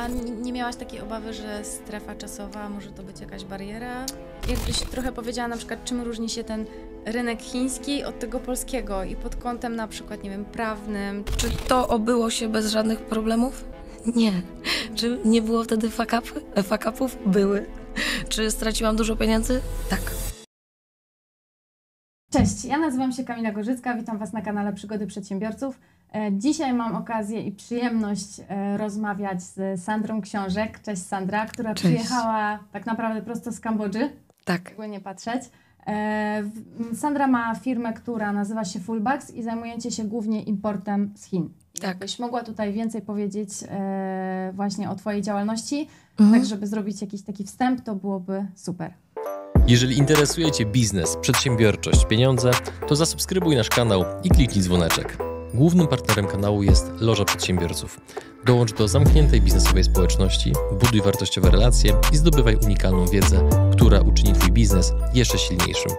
A nie miałaś takiej obawy, że strefa czasowa może to być jakaś bariera? Jakbyś trochę powiedziała na przykład, czym różni się ten rynek chiński od tego polskiego i pod kątem na przykład, nie wiem, prawnym. Czy to obyło się bez żadnych problemów? Nie. Czy nie było wtedy fakapów? up? Były. Czy straciłam dużo pieniędzy? Tak. Cześć, ja nazywam się Kamila Gorzycka, witam Was na kanale Przygody Przedsiębiorców. E, dzisiaj mam okazję i przyjemność e, rozmawiać z Sandrą Książek. Cześć Sandra, która Cześć. przyjechała tak naprawdę prosto z Kambodży. Tak. nie patrzeć. E, Sandra ma firmę, która nazywa się Fullbacks i zajmujecie się głównie importem z Chin. Tak. Byś mogła tutaj więcej powiedzieć właśnie o Twojej działalności, mhm. tak żeby zrobić jakiś taki wstęp, to byłoby super. Jeżeli interesuje Cię biznes, przedsiębiorczość, pieniądze, to zasubskrybuj nasz kanał i kliknij dzwoneczek. Głównym partnerem kanału jest Loża Przedsiębiorców. Dołącz do zamkniętej biznesowej społeczności, buduj wartościowe relacje i zdobywaj unikalną wiedzę, która uczyni Twój biznes jeszcze silniejszym.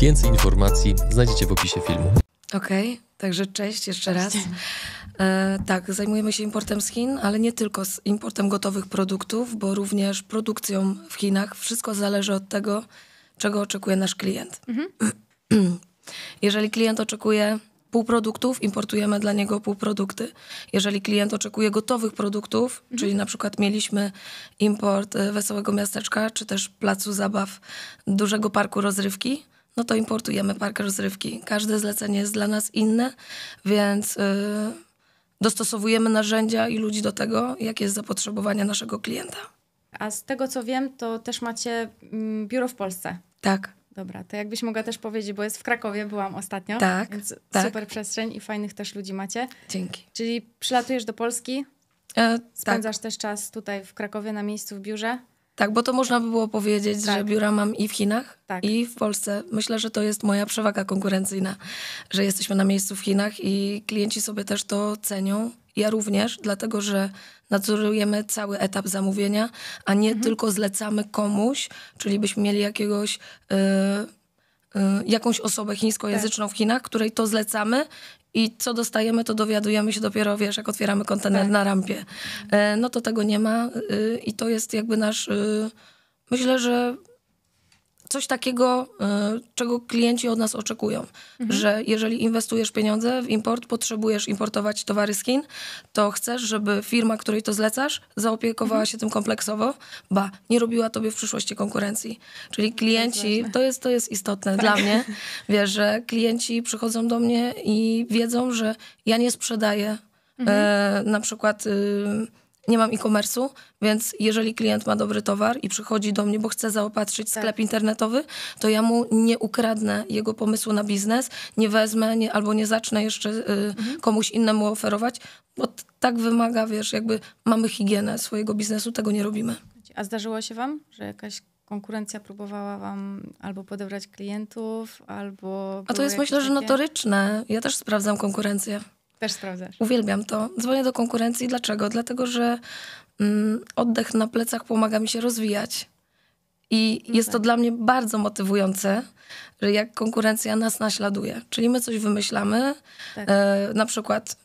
Więcej informacji znajdziecie w opisie filmu. Okej, okay, także cześć jeszcze cześć. raz. E, tak, zajmujemy się importem z Chin, ale nie tylko z importem gotowych produktów, bo również produkcją w Chinach. Wszystko zależy od tego, czego oczekuje nasz klient. Mhm. Jeżeli klient oczekuje półproduktów, importujemy dla niego półprodukty. Jeżeli klient oczekuje gotowych produktów, mhm. czyli na przykład mieliśmy import e, Wesołego Miasteczka, czy też Placu Zabaw, dużego parku rozrywki, no to importujemy park rozrywki. Każde zlecenie jest dla nas inne, więc yy, dostosowujemy narzędzia i ludzi do tego, jakie jest zapotrzebowanie naszego klienta. A z tego co wiem, to też macie mm, biuro w Polsce. Tak. Dobra, to jakbyś mogła też powiedzieć, bo jest w Krakowie, byłam ostatnio. Tak. Więc tak. super przestrzeń i fajnych też ludzi macie. Dzięki. Czyli przylatujesz do Polski, e, tak. spędzasz tak. też czas tutaj w Krakowie na miejscu w biurze. Tak, bo to można by było powiedzieć, tak. że biura mam i w Chinach, tak. i w Polsce. Myślę, że to jest moja przewaga konkurencyjna, że jesteśmy na miejscu w Chinach i klienci sobie też to cenią. Ja również, dlatego że nadzorujemy cały etap zamówienia, a nie mhm. tylko zlecamy komuś, czyli byśmy mieli jakiegoś. Yy, yy, jakąś osobę chińskojęzyczną tak. w Chinach, której to zlecamy i co dostajemy, to dowiadujemy się dopiero, wiesz, jak otwieramy kontener tak. na rampie. Mhm. E, no to tego nie ma y, i to jest jakby nasz. Y, myślę, że coś takiego, e, czego klienci od nas oczekują, mhm. że jeżeli inwestujesz pieniądze w import, potrzebujesz importować towary z Chin, to chcesz, żeby firma, której to zlecasz, zaopiekowała mhm. się tym kompleksowo, ba, nie robiła tobie w przyszłości konkurencji. Czyli no klienci, to jest, to jest istotne tak. dla mnie, wiesz, że klienci przychodzą do mnie i wiedzą, że ja nie sprzedaję mhm. e, na przykład... E, nie mam e-commerce'u, więc jeżeli klient ma dobry towar i przychodzi do mnie, bo chce zaopatrzyć tak. sklep internetowy, to ja mu nie ukradnę jego pomysłu na biznes, nie wezmę nie, albo nie zacznę jeszcze y, mhm. komuś innemu oferować, bo tak wymaga, wiesz, jakby mamy higienę swojego biznesu, tego nie robimy. A zdarzyło się wam, że jakaś konkurencja próbowała wam albo podebrać klientów, albo... A to jest myślę, takie... że notoryczne. Ja też sprawdzam konkurencję. Też sprawdzasz. Uwielbiam to. Dzwonię do konkurencji. Dlaczego? Dlatego, że mm, oddech na plecach pomaga mi się rozwijać. I jest to tak. dla mnie bardzo motywujące, że jak konkurencja nas naśladuje. Czyli my coś wymyślamy, tak. e, na przykład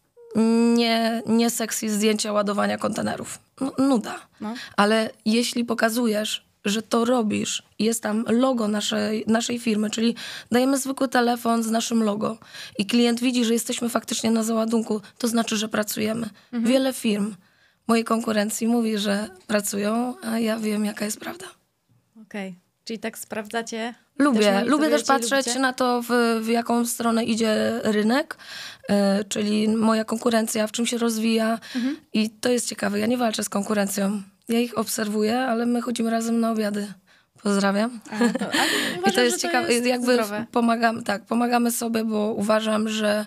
nie, nie seksy zdjęcia ładowania kontenerów. No, nuda. No. Ale jeśli pokazujesz, że to robisz. Jest tam logo naszej, naszej firmy, czyli dajemy zwykły telefon z naszym logo i klient widzi, że jesteśmy faktycznie na załadunku, to znaczy, że pracujemy. Mhm. Wiele firm mojej konkurencji mówi, że pracują, a ja wiem, jaka jest prawda. Okej, okay. czyli tak sprawdzacie Lubię. Też lubię też patrzeć lubicie? na to, w, w, jaką stronę idzie rynek, yy, czyli moja konkurencja, w czym się rozwija. Mhm. I to jest ciekawe. Ja nie walczę z konkurencją ja ich obserwuję, ale my chodzimy razem na obiady. Pozdrawiam. A, to, a uważam, I to jest ciekawe, jest jakby pomagamy, tak, pomagamy sobie, bo uważam, że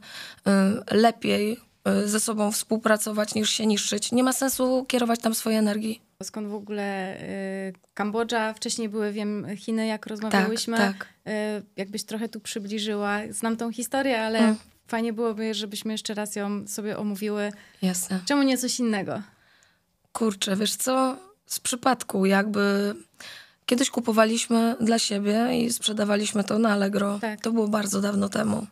y, lepiej y, ze sobą współpracować niż się niszczyć. Nie ma sensu kierować tam swojej energii. Skąd w ogóle y, Kambodża? Wcześniej były, wiem, Chiny, jak rozmawiałyśmy. Tak, tak. Y, jakbyś trochę tu przybliżyła. Znam tą historię, ale mm. fajnie byłoby, żebyśmy jeszcze raz ją sobie omówiły. Jasne. Czemu nie coś innego? Kurczę, wiesz co, z przypadku jakby... Kiedyś kupowaliśmy dla siebie i sprzedawaliśmy to na Allegro. Tak. To było bardzo dawno temu.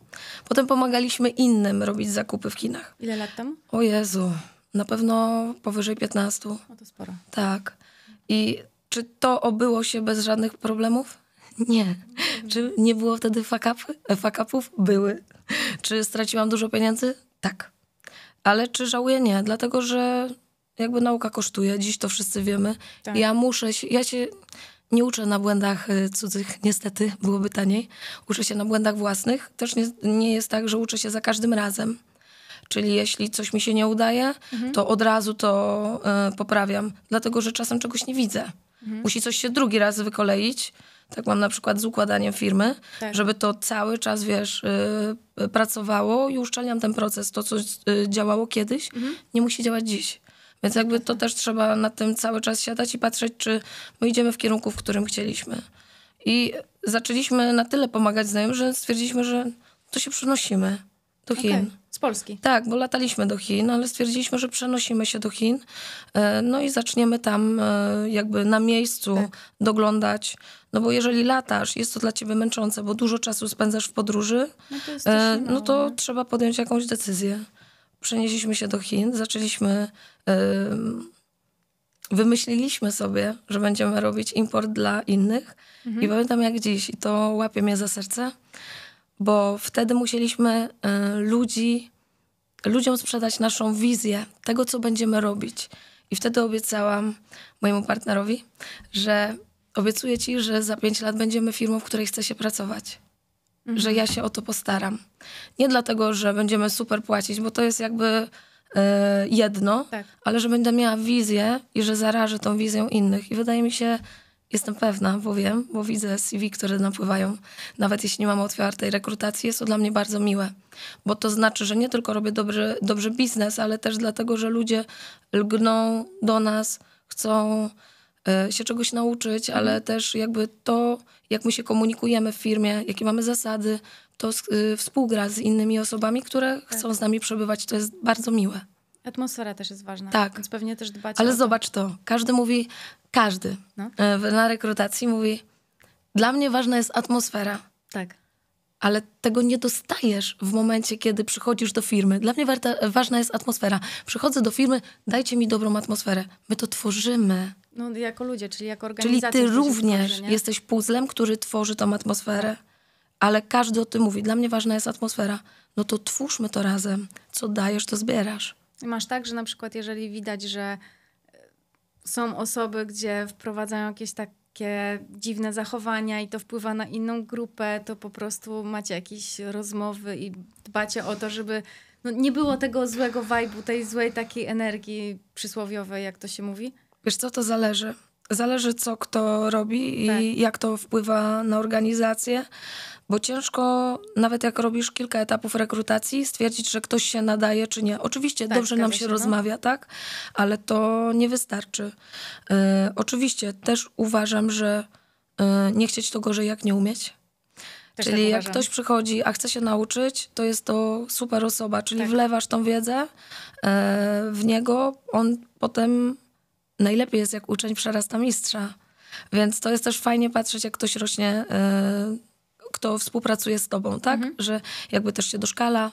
Potem pomagaliśmy innym robić zakupy w kinach. Ile lat temu? O Jezu, na pewno powyżej 15. No to sporo. Tak. I czy to obyło się bez żadnych problemów? Nie. Czy nie było wtedy fakapów? Były. Czy straciłam dużo pieniędzy? Tak. Ale czy żałuję? Nie, dlatego że jakby nauka kosztuje, dziś to wszyscy wiemy. Tak. Ja muszę, ja się nie uczę na błędach y, cudzych, niestety, byłoby taniej. Uczę się na błędach własnych. Też nie, nie jest tak, że uczę się za każdym razem. Czyli jeśli coś mi się nie udaje, mhm. to od razu to y, poprawiam, dlatego że czasem czegoś nie widzę. Mhm. Musi coś się drugi raz wykoleić. Tak mam na przykład z układaniem firmy, tak. żeby to cały czas, wiesz, y, y pracowało i uszczelniam ten proces. To, co y, działało kiedyś, mhm. nie musi działać dziś. Więc jakby to też trzeba na tym cały czas siadać i patrzeć, czy my idziemy w kierunku, w którym chcieliśmy. I zaczęliśmy na tyle pomagać znajomym, że stwierdziliśmy, że to się przenosimy do Chin. Okay. Z Polski. Tak, bo lataliśmy do Chin, ale stwierdziliśmy, że przenosimy się do Chin. E, no i zaczniemy tam e, jakby na miejscu tak. doglądać. No bo jeżeli latasz, jest to dla ciebie męczące, bo dużo czasu spędzasz w podróży, no to, e, no to trzeba podjąć jakąś decyzję przenieśliśmy się do Chin, zaczęliśmy, wymyśliliśmy sobie, że będziemy robić import dla innych. Mhm. I pamiętam jak dziś, i to łapie mnie za serce, bo wtedy musieliśmy e, ludzi, ludziom sprzedać naszą wizję tego, co będziemy robić. I wtedy obiecałam mojemu partnerowi, że obiecuję ci, że za pięć lat będziemy firmą, w której chce się pracować mhm. że ja mhm. się o to postaram. Nie dlatego, że będziemy super płacić, bo to jest jakby e, jedno, tak. ale że będę miała wizję i że zarażę tą wizją innych. I wydaje mi się, jestem pewna, bo wiem, bo widzę CV, które napływają. Nawet jeśli nie mam otwartej rekrutacji, jest to dla mnie bardzo miłe. Bo to znaczy, że nie tylko robię dobry, dobry biznes, ale też dlatego, że ludzie lgną do nas, chcą Y, się czegoś nauczyć, mhm. ale też jakby to, jak my się komunikujemy w firmie, jakie mamy zasady, to y, współgra z innymi osobami, które tak. chcą z nami przebywać. To jest bardzo miłe. Atmosfera też jest ważna. Tak. Więc pewnie też dbać Ale o to. zobacz to. Każdy mówi, każdy no. Y, na rekrutacji mówi, dla mnie ważna jest atmosfera. Tak ale tego nie dostajesz w momencie, kiedy przychodzisz do firmy. Dla mnie warta, ważna jest atmosfera. Przychodzę do firmy, dajcie mi dobrą atmosferę. My to tworzymy. No, jako ludzie, czyli jako organizacja. Czyli ty również tworzy, jesteś puzzlem, który tworzy tą atmosferę. Ale każdy o tym mówi. Dla mnie ważna jest atmosfera. No to twórzmy to razem. Co dajesz, to zbierasz. Masz tak, że na przykład jeżeli widać, że e, są osoby, gdzie wprowadzają jakieś tak takie dziwne zachowania i to wpływa na inną grupę, to po prostu macie jakieś rozmowy i dbacie o to, żeby no, nie było tego złego wajbu, tej złej takiej energii przysłowiowej, jak to się mówi? Wiesz co, to zależy. Zależy, co kto robi i tak. jak to wpływa na organizację, bo ciężko, nawet jak robisz kilka etapów rekrutacji, stwierdzić, że ktoś się nadaje czy nie. Oczywiście tak, dobrze nam się, się no. rozmawia, tak, ale to nie wystarczy. E, oczywiście też uważam, że e, nie chcieć to gorzej, jak nie umieć. Też czyli tak jak uważam. ktoś przychodzi, a chce się nauczyć, to jest to super osoba, czyli tak. wlewasz tą wiedzę e, w niego, on potem najlepiej jest, jak uczeń przerasta mistrza. Więc to jest też fajnie patrzeć, jak ktoś rośnie, y, kto współpracuje z tobą, tak? Mhm. Że jakby też się doszkala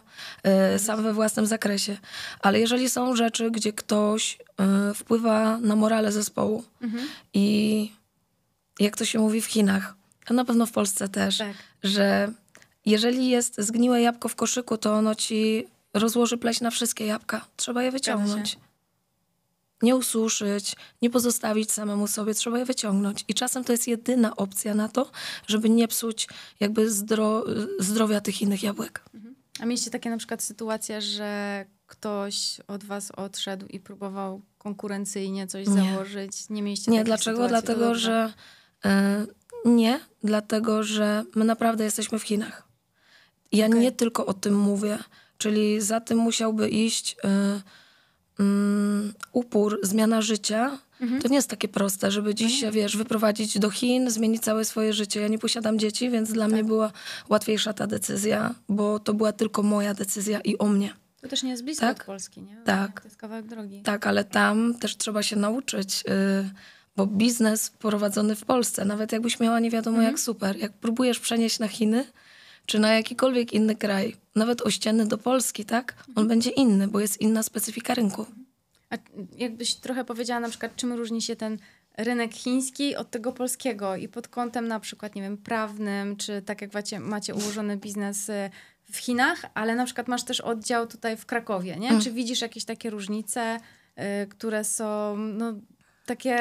y, sam we własnym zakresie. Ale jeżeli są rzeczy, gdzie ktoś y, wpływa na morale zespołu mhm. i jak to się mówi w Chinach, a na pewno w Polsce też, tak. że jeżeli jest zgniłe jabłko w koszyku, to ono ci rozłoży pleś na wszystkie jabłka. Trzeba je wyciągnąć nie ususzyć, nie pozostawić samemu sobie, trzeba je wyciągnąć. I czasem to jest jedyna opcja na to, żeby nie psuć jakby zdro, zdrowia tych innych jabłek. Mhm. A mieliście takie na przykład sytuacje, że ktoś od was odszedł i próbował konkurencyjnie coś nie. założyć? Nie mieliście Nie, dlaczego? Sytuacji? Dlatego, Dobra. że y, nie, dlatego, że my naprawdę jesteśmy w Chinach. Ja okay. nie tylko o tym mówię, czyli za tym musiałby iść... Y, Mm, upór, zmiana życia, mhm. to nie jest takie proste, żeby dziś się, mhm. wiesz, wyprowadzić do Chin, zmienić całe swoje życie. Ja nie posiadam dzieci, więc dla tak. mnie była łatwiejsza ta decyzja, bo to była tylko moja decyzja i o mnie. To też nie jest blisko tak? od Polski, nie? Tak. To jest kawałek drogi. Tak, ale tam też trzeba się nauczyć, y, bo biznes prowadzony w Polsce, nawet jakbyś miała nie wiadomo mhm. jak super, jak próbujesz przenieść na Chiny, czy na jakikolwiek inny kraj, nawet ościenny do Polski, tak? On będzie inny, bo jest inna specyfika rynku. A jakbyś trochę powiedziała na przykład, czym różni się ten rynek chiński od tego polskiego i pod kątem na przykład, nie wiem, prawnym, czy tak jak macie, macie ułożony biznes y, w Chinach, ale na przykład masz też oddział tutaj w Krakowie, nie? Mm. Czy widzisz jakieś takie różnice, y, które są no, takie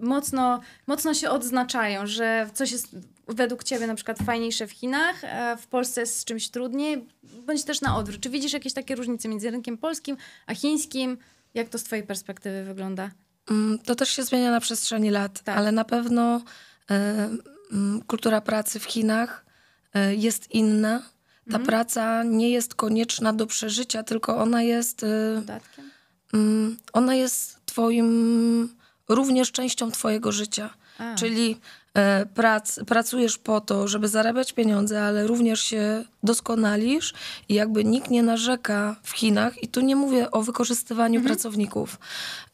mocno, mocno się odznaczają, że coś jest według ciebie na przykład fajniejsze w Chinach, w Polsce jest z czymś trudniej, bądź też na odwrót. Czy widzisz jakieś takie różnice między rynkiem polskim a chińskim? Jak to z twojej perspektywy wygląda? Mm, to też się zmienia na przestrzeni lat, tak. ale na pewno y, y, kultura pracy w Chinach y, jest inna. Ta mm. praca nie jest konieczna do przeżycia, tylko ona jest. E, mm, ona jest Twoim również częścią Twojego życia. A. Czyli e, prac, pracujesz po to, żeby zarabiać pieniądze, ale również się doskonalisz i jakby nikt nie narzeka w Chinach, i tu nie mówię o wykorzystywaniu mhm. pracowników,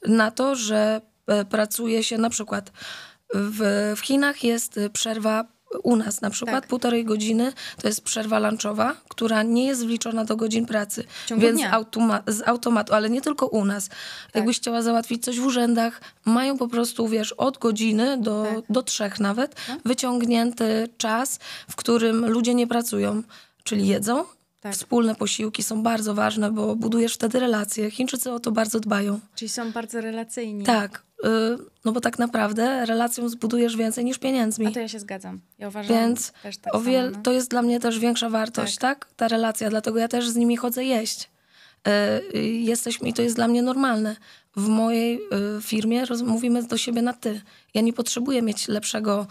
na to, że e, pracuje się na przykład w, w Chinach jest e, przerwa u nas na przykład tak. półtorej godziny to jest przerwa lunchowa, która nie jest wliczona do godzin pracy. Ciągle więc automa z automatu, ale nie tylko u nas. Tak. Jakbyś chciała załatwić coś w urzędach, mają po prostu, wiesz, od godziny do, tak. do trzech nawet no. wyciągnięty czas, w którym ludzie nie pracują, czyli jedzą. Tak. Wspólne posiłki są bardzo ważne, bo budujesz wtedy relacje. Chińczycy o to bardzo dbają. Czyli są bardzo relacyjni. Tak, Y, no bo tak naprawdę relacją zbudujesz więcej niż pieniędzmi. A to ja się zgadzam. Ja uważam Więc też tak o no. to jest dla mnie też większa wartość, tak. tak? Ta relacja, dlatego ja też z nimi chodzę jeść. Y, y, Jesteśmy i to jest dla mnie normalne. W mojej firmie mówimy do siebie na ty. Ja nie potrzebuję mieć lepszego,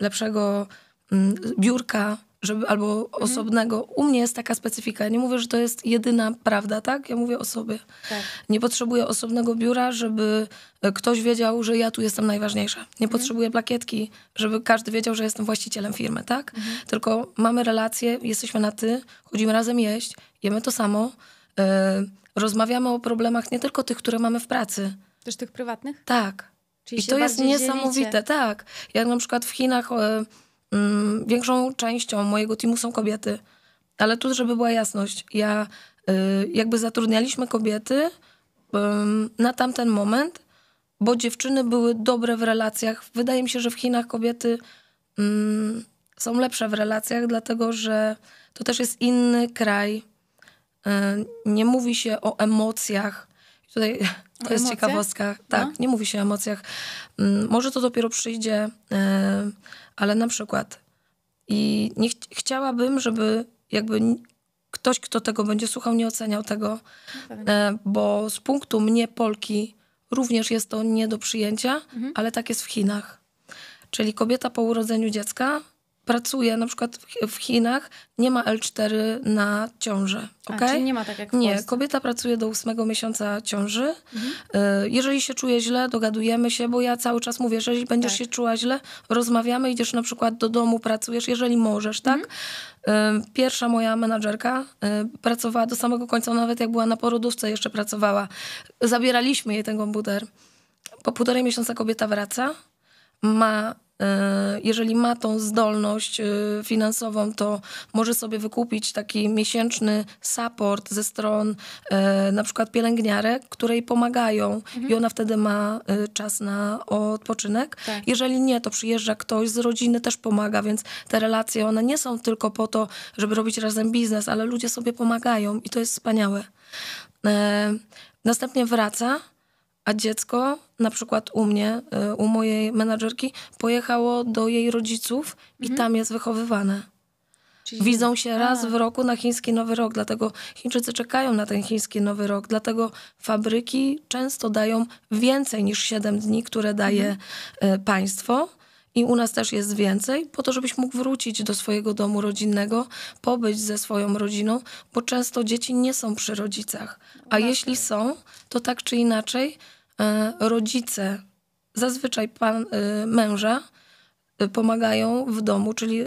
lepszego mm, biurka, żeby, albo mhm. osobnego. U mnie jest taka specyfika. Nie mówię, że to jest jedyna prawda, tak? Ja mówię o sobie. Tak. Nie potrzebuję osobnego biura, żeby e, ktoś wiedział, że ja tu jestem najważniejsza. Nie mhm. potrzebuję plakietki, żeby każdy wiedział, że jestem właścicielem firmy, tak? Mhm. Tylko mamy relacje, jesteśmy na ty, chodzimy razem jeść, jemy to samo, e, rozmawiamy o problemach nie tylko tych, które mamy w pracy. Też tych prywatnych? Tak. Czyli I to jest niesamowite, dzielicie. tak. Jak na przykład w Chinach... E, Mm, większą częścią mojego teamu są kobiety, ale tu, żeby była jasność, ja y, jakby zatrudnialiśmy kobiety na tamten moment, bo dziewczyny były dobre w relacjach. Wydaje mi się, że w Chinach kobiety są lepsze w relacjach, dlatego że to też jest inny kraj. Y, nie mówi się o emocjach Tutaj to jest ciekawostka. No. Tak, no. nie mówi się o emocjach. Mm, może to dopiero przyjdzie, e, ale na przykład i nie ch chciałabym, żeby jakby ktoś, kto tego będzie słuchał, nie oceniał tego, e, bo z punktu mnie, Polki, również jest to nie do przyjęcia, mhm. ale tak jest w Chinach. Czyli kobieta po urodzeniu dziecka pracuje na przykład w Chinach, nie ma L4 na ciąży. Okay? czyli nie ma tak jak w Nie, Polsce. kobieta pracuje do ósmego miesiąca ciąży. Mhm. Y, jeżeli się czuje źle, dogadujemy się, bo ja cały czas mówię, jeżeli będziesz tak. się czuła źle, rozmawiamy, idziesz na przykład do domu, pracujesz, jeżeli możesz, tak? Mhm. Y, pierwsza moja menadżerka y, pracowała do samego końca, nawet jak była na porodówce, jeszcze pracowała. Zabieraliśmy jej ten komputer. Po półtorej miesiąca kobieta wraca, ma E, jeżeli ma tą zdolność e, finansową, to może sobie wykupić taki miesięczny support ze stron e, na przykład pielęgniarek, które jej pomagają mhm. i ona wtedy ma czas na odpoczynek. Tak. Jeżeli nie, to przyjeżdża ktoś z rodziny, też pomaga, więc te relacje, one nie są tylko po to, żeby robić razem biznes, ale ludzie sobie pomagają i to jest wspaniałe. Następnie wraca a dziecko, na przykład u mnie, y, u mojej menadżerki, pojechało do jej rodziców mhm. i tam jest wychowywane. Czyli... Widzą się raz A. w roku na chiński Nowy Rok, dlatego Chińczycy czekają na ten chiński Nowy Rok, dlatego fabryki często dają więcej niż 7 dni, które daje mhm. Y, państwo i u nas też jest więcej, po to, żebyś mógł wrócić do swojego domu rodzinnego, pobyć ze swoją rodziną, bo często dzieci nie są przy rodzicach. A jeśli są, to tak czy inaczej e, rodzice, zazwyczaj pan, e, męża, e, pomagają w domu, czyli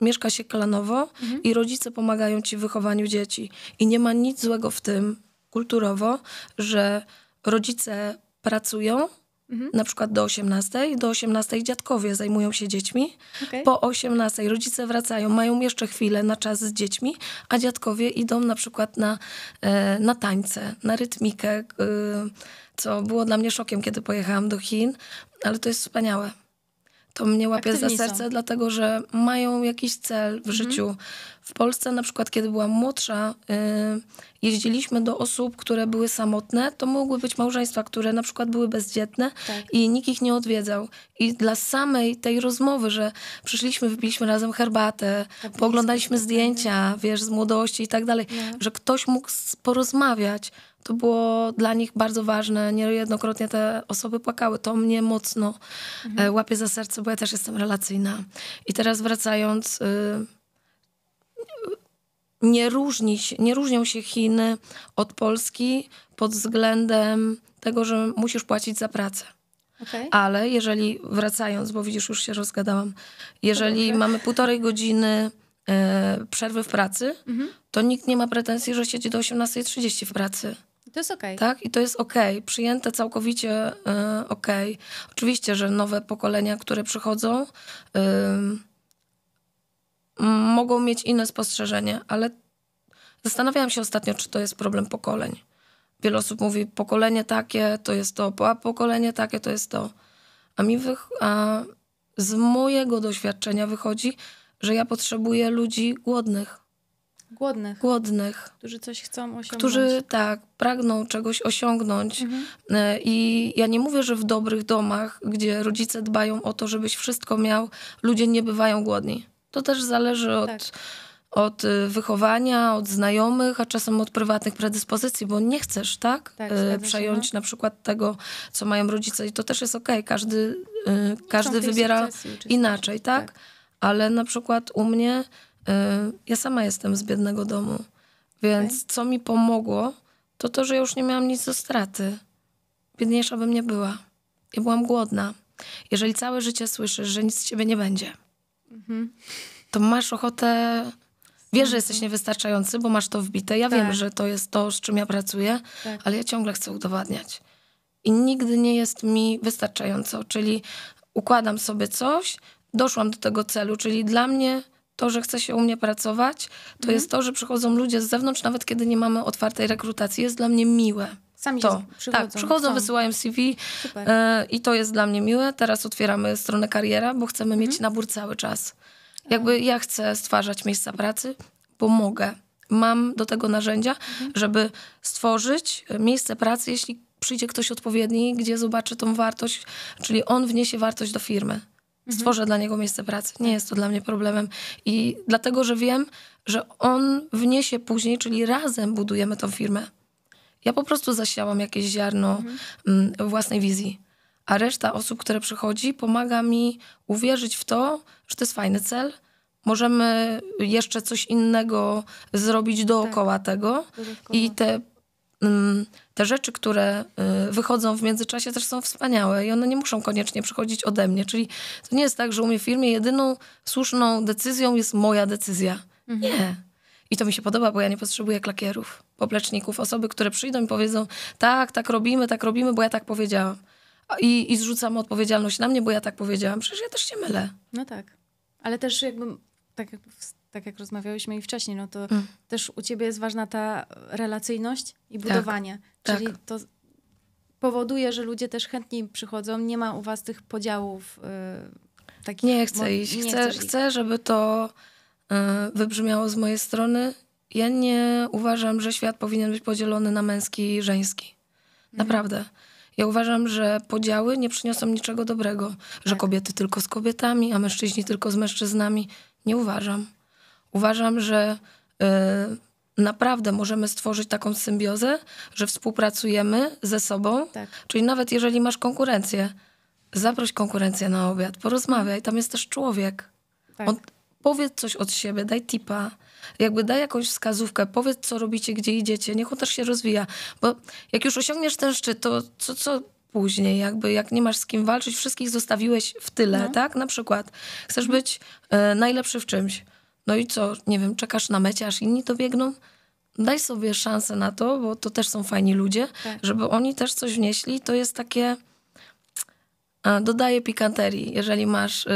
mieszka się klanowo mhm. i rodzice pomagają ci w wychowaniu dzieci. I nie ma nic złego w tym kulturowo, że rodzice pracują, Mhm. Na przykład do 18, do 18 dziadkowie zajmują się dziećmi. Okay. Po 18 rodzice wracają, mają jeszcze chwilę na czas z dziećmi, a dziadkowie idą na przykład na, e, na tańce, na rytmikę, y, co było dla mnie szokiem, kiedy pojechałam do Chin, ale to jest wspaniałe to mnie łapie Aktywni za serce, są. dlatego że mają jakiś cel w mhm. życiu. W Polsce, na przykład, kiedy byłam młodsza, y, jeździliśmy do osób, które były samotne. To mogły być małżeństwa, które na przykład były bezdzietne tak. i nikt ich nie odwiedzał. I dla samej tej rozmowy, że przyszliśmy, wypiliśmy razem herbatę, pooglądaliśmy zdjęcia, wiesz, z młodości i tak dalej, no. że ktoś mógł porozmawiać to było dla nich bardzo ważne. Niejednokrotnie te osoby płakały. To mnie mocno e, mhm. łapie za serce, bo ja też jestem relacyjna. I teraz wracając, y, nie, różni się, nie różnią się Chiny od Polski pod względem tego, że musisz płacić za pracę. Okay. Ale jeżeli, wracając, bo widzisz, już się rozgadałam, jeżeli okay. mamy półtorej godziny e, przerwy w pracy, mm -hmm. to nikt nie ma pretensji, że siedzi do 18.30 w pracy. To jest okej. Okay. Tak, i to jest okej. Okay. Przyjęte całkowicie y, okej. Okay. Oczywiście, że nowe pokolenia, które przychodzą, y, mogą mieć inne spostrzeżenie, ale zastanawiałam się ostatnio, czy to jest problem pokoleń. Wiele osób mówi, pokolenie takie to jest to, a pokolenie takie to jest to. A mi wych- a z mojego doświadczenia wychodzi, że ja potrzebuję ludzi głodnych Głodnych. Głodnych. Którzy coś chcą osiągnąć. Którzy tak, pragną czegoś osiągnąć. Mhm. E, I ja nie mówię, że w dobrych domach, gdzie rodzice dbają o to, żebyś wszystko miał, ludzie nie bywają głodni. To też zależy od. Tak od y, wychowania, od znajomych, a czasem od prywatnych predyspozycji, bo nie chcesz, tak? tak e, przejąć no. na przykład tego, co mają rodzice. I to też jest okej, okay. każdy, y, każdy wybiera inaczej, tak? tak? Ale na przykład u mnie Y, ja sama jestem z biednego domu, więc okay. co mi pomogło, to to, że już nie miałam nic do straty. Biedniejsza bym nie była. Ja byłam głodna. Jeżeli całe życie słyszysz, że nic z ciebie nie będzie, mhm. to masz ochotę. Wiesz, że jesteś mhm. niewystarczający, bo masz to wbite. Ja tak. wiem, że to jest to, z czym ja pracuję, tak. ale ja ciągle chcę udowadniać. I nigdy nie jest mi wystarczająco. Czyli układam sobie coś, doszłam do tego celu, czyli dla mnie to, że chce się u mnie pracować, to mhm. jest to, że przychodzą ludzie z zewnątrz, nawet kiedy nie mamy otwartej rekrutacji. Jest dla mnie miłe. Sami to. przychodzą. Tak, przychodzą, Są. wysyłają CV e, i to jest dla mnie miłe. Teraz otwieramy stronę kariera, bo chcemy mhm. mieć nabór cały czas. Jakby ja chcę stwarzać miejsca pracy, bo mogę. Mam do tego narzędzia, mhm. żeby stworzyć miejsce pracy, jeśli przyjdzie ktoś odpowiedni, gdzie zobaczy tą wartość, czyli on wniesie wartość do firmy. Mhm. Stworzę mhm. dla niego miejsce pracy. Nie jest to dla mnie problemem. I dlatego, że wiem, że on wniesie później, czyli razem budujemy tą firmę. Ja po prostu zasiałam jakieś ziarno mhm. Mm, własnej wizji. A reszta osób, które przychodzi, pomaga mi uwierzyć w to, że to jest fajny cel, możemy jeszcze coś innego zrobić dookoła tak. tego. Dodatkowo. I te Mm, te rzeczy, które y, wychodzą w międzyczasie, też są wspaniałe i one nie muszą koniecznie przychodzić ode mnie. Czyli to nie jest tak, że u mnie w firmie jedyną słuszną decyzją jest moja decyzja. Mhm. Nie. I to mi się podoba, bo ja nie potrzebuję klakierów, popleczników, osoby, które przyjdą i powiedzą: tak, tak robimy, tak robimy, bo ja tak powiedziałam. I, i zrzucam odpowiedzialność na mnie, bo ja tak powiedziałam. Przecież ja też się mylę. No tak. Ale też jakby tak jak tak jak rozmawiałyśmy i wcześniej, no to mm. też u ciebie jest ważna ta relacyjność i tak. budowanie. Tak, Czyli tak. to powoduje, że ludzie też chętniej przychodzą, nie ma u was tych podziałów y, takich. Nie chcę iść, nie chcę, chcę, żeby to y, wybrzmiało z mojej strony. Ja nie uważam, że świat powinien być podzielony na męski i żeński. Mhm. Naprawdę. Ja uważam, że podziały nie przyniosą niczego dobrego, że tak. kobiety tylko z kobietami, a mężczyźni tylko z mężczyznami. Nie uważam. Uważam, że e, naprawdę możemy stworzyć taką symbiozę, że współpracujemy ze sobą. Tak. Czyli nawet jeżeli masz konkurencję, zaproś konkurencję na obiad, porozmawiaj, tam jest też człowiek. Tak. On, powiedz coś od siebie, daj tipa, jakby daj jakąś wskazówkę, powiedz co robicie, gdzie idziecie, niech on też się rozwija. Bo jak już osiągniesz ten szczyt, to co, co później, jakby jak nie masz z kim walczyć, wszystkich zostawiłeś w tyle, no. tak? Na przykład chcesz mhm. być y, najlepszy w czymś no i co, nie wiem, czekasz na mecie, aż inni dobiegną? Daj sobie szansę na to, bo to też są fajni ludzie, tak. żeby oni też coś wnieśli. To jest takie, dodaje pikanterii, jeżeli masz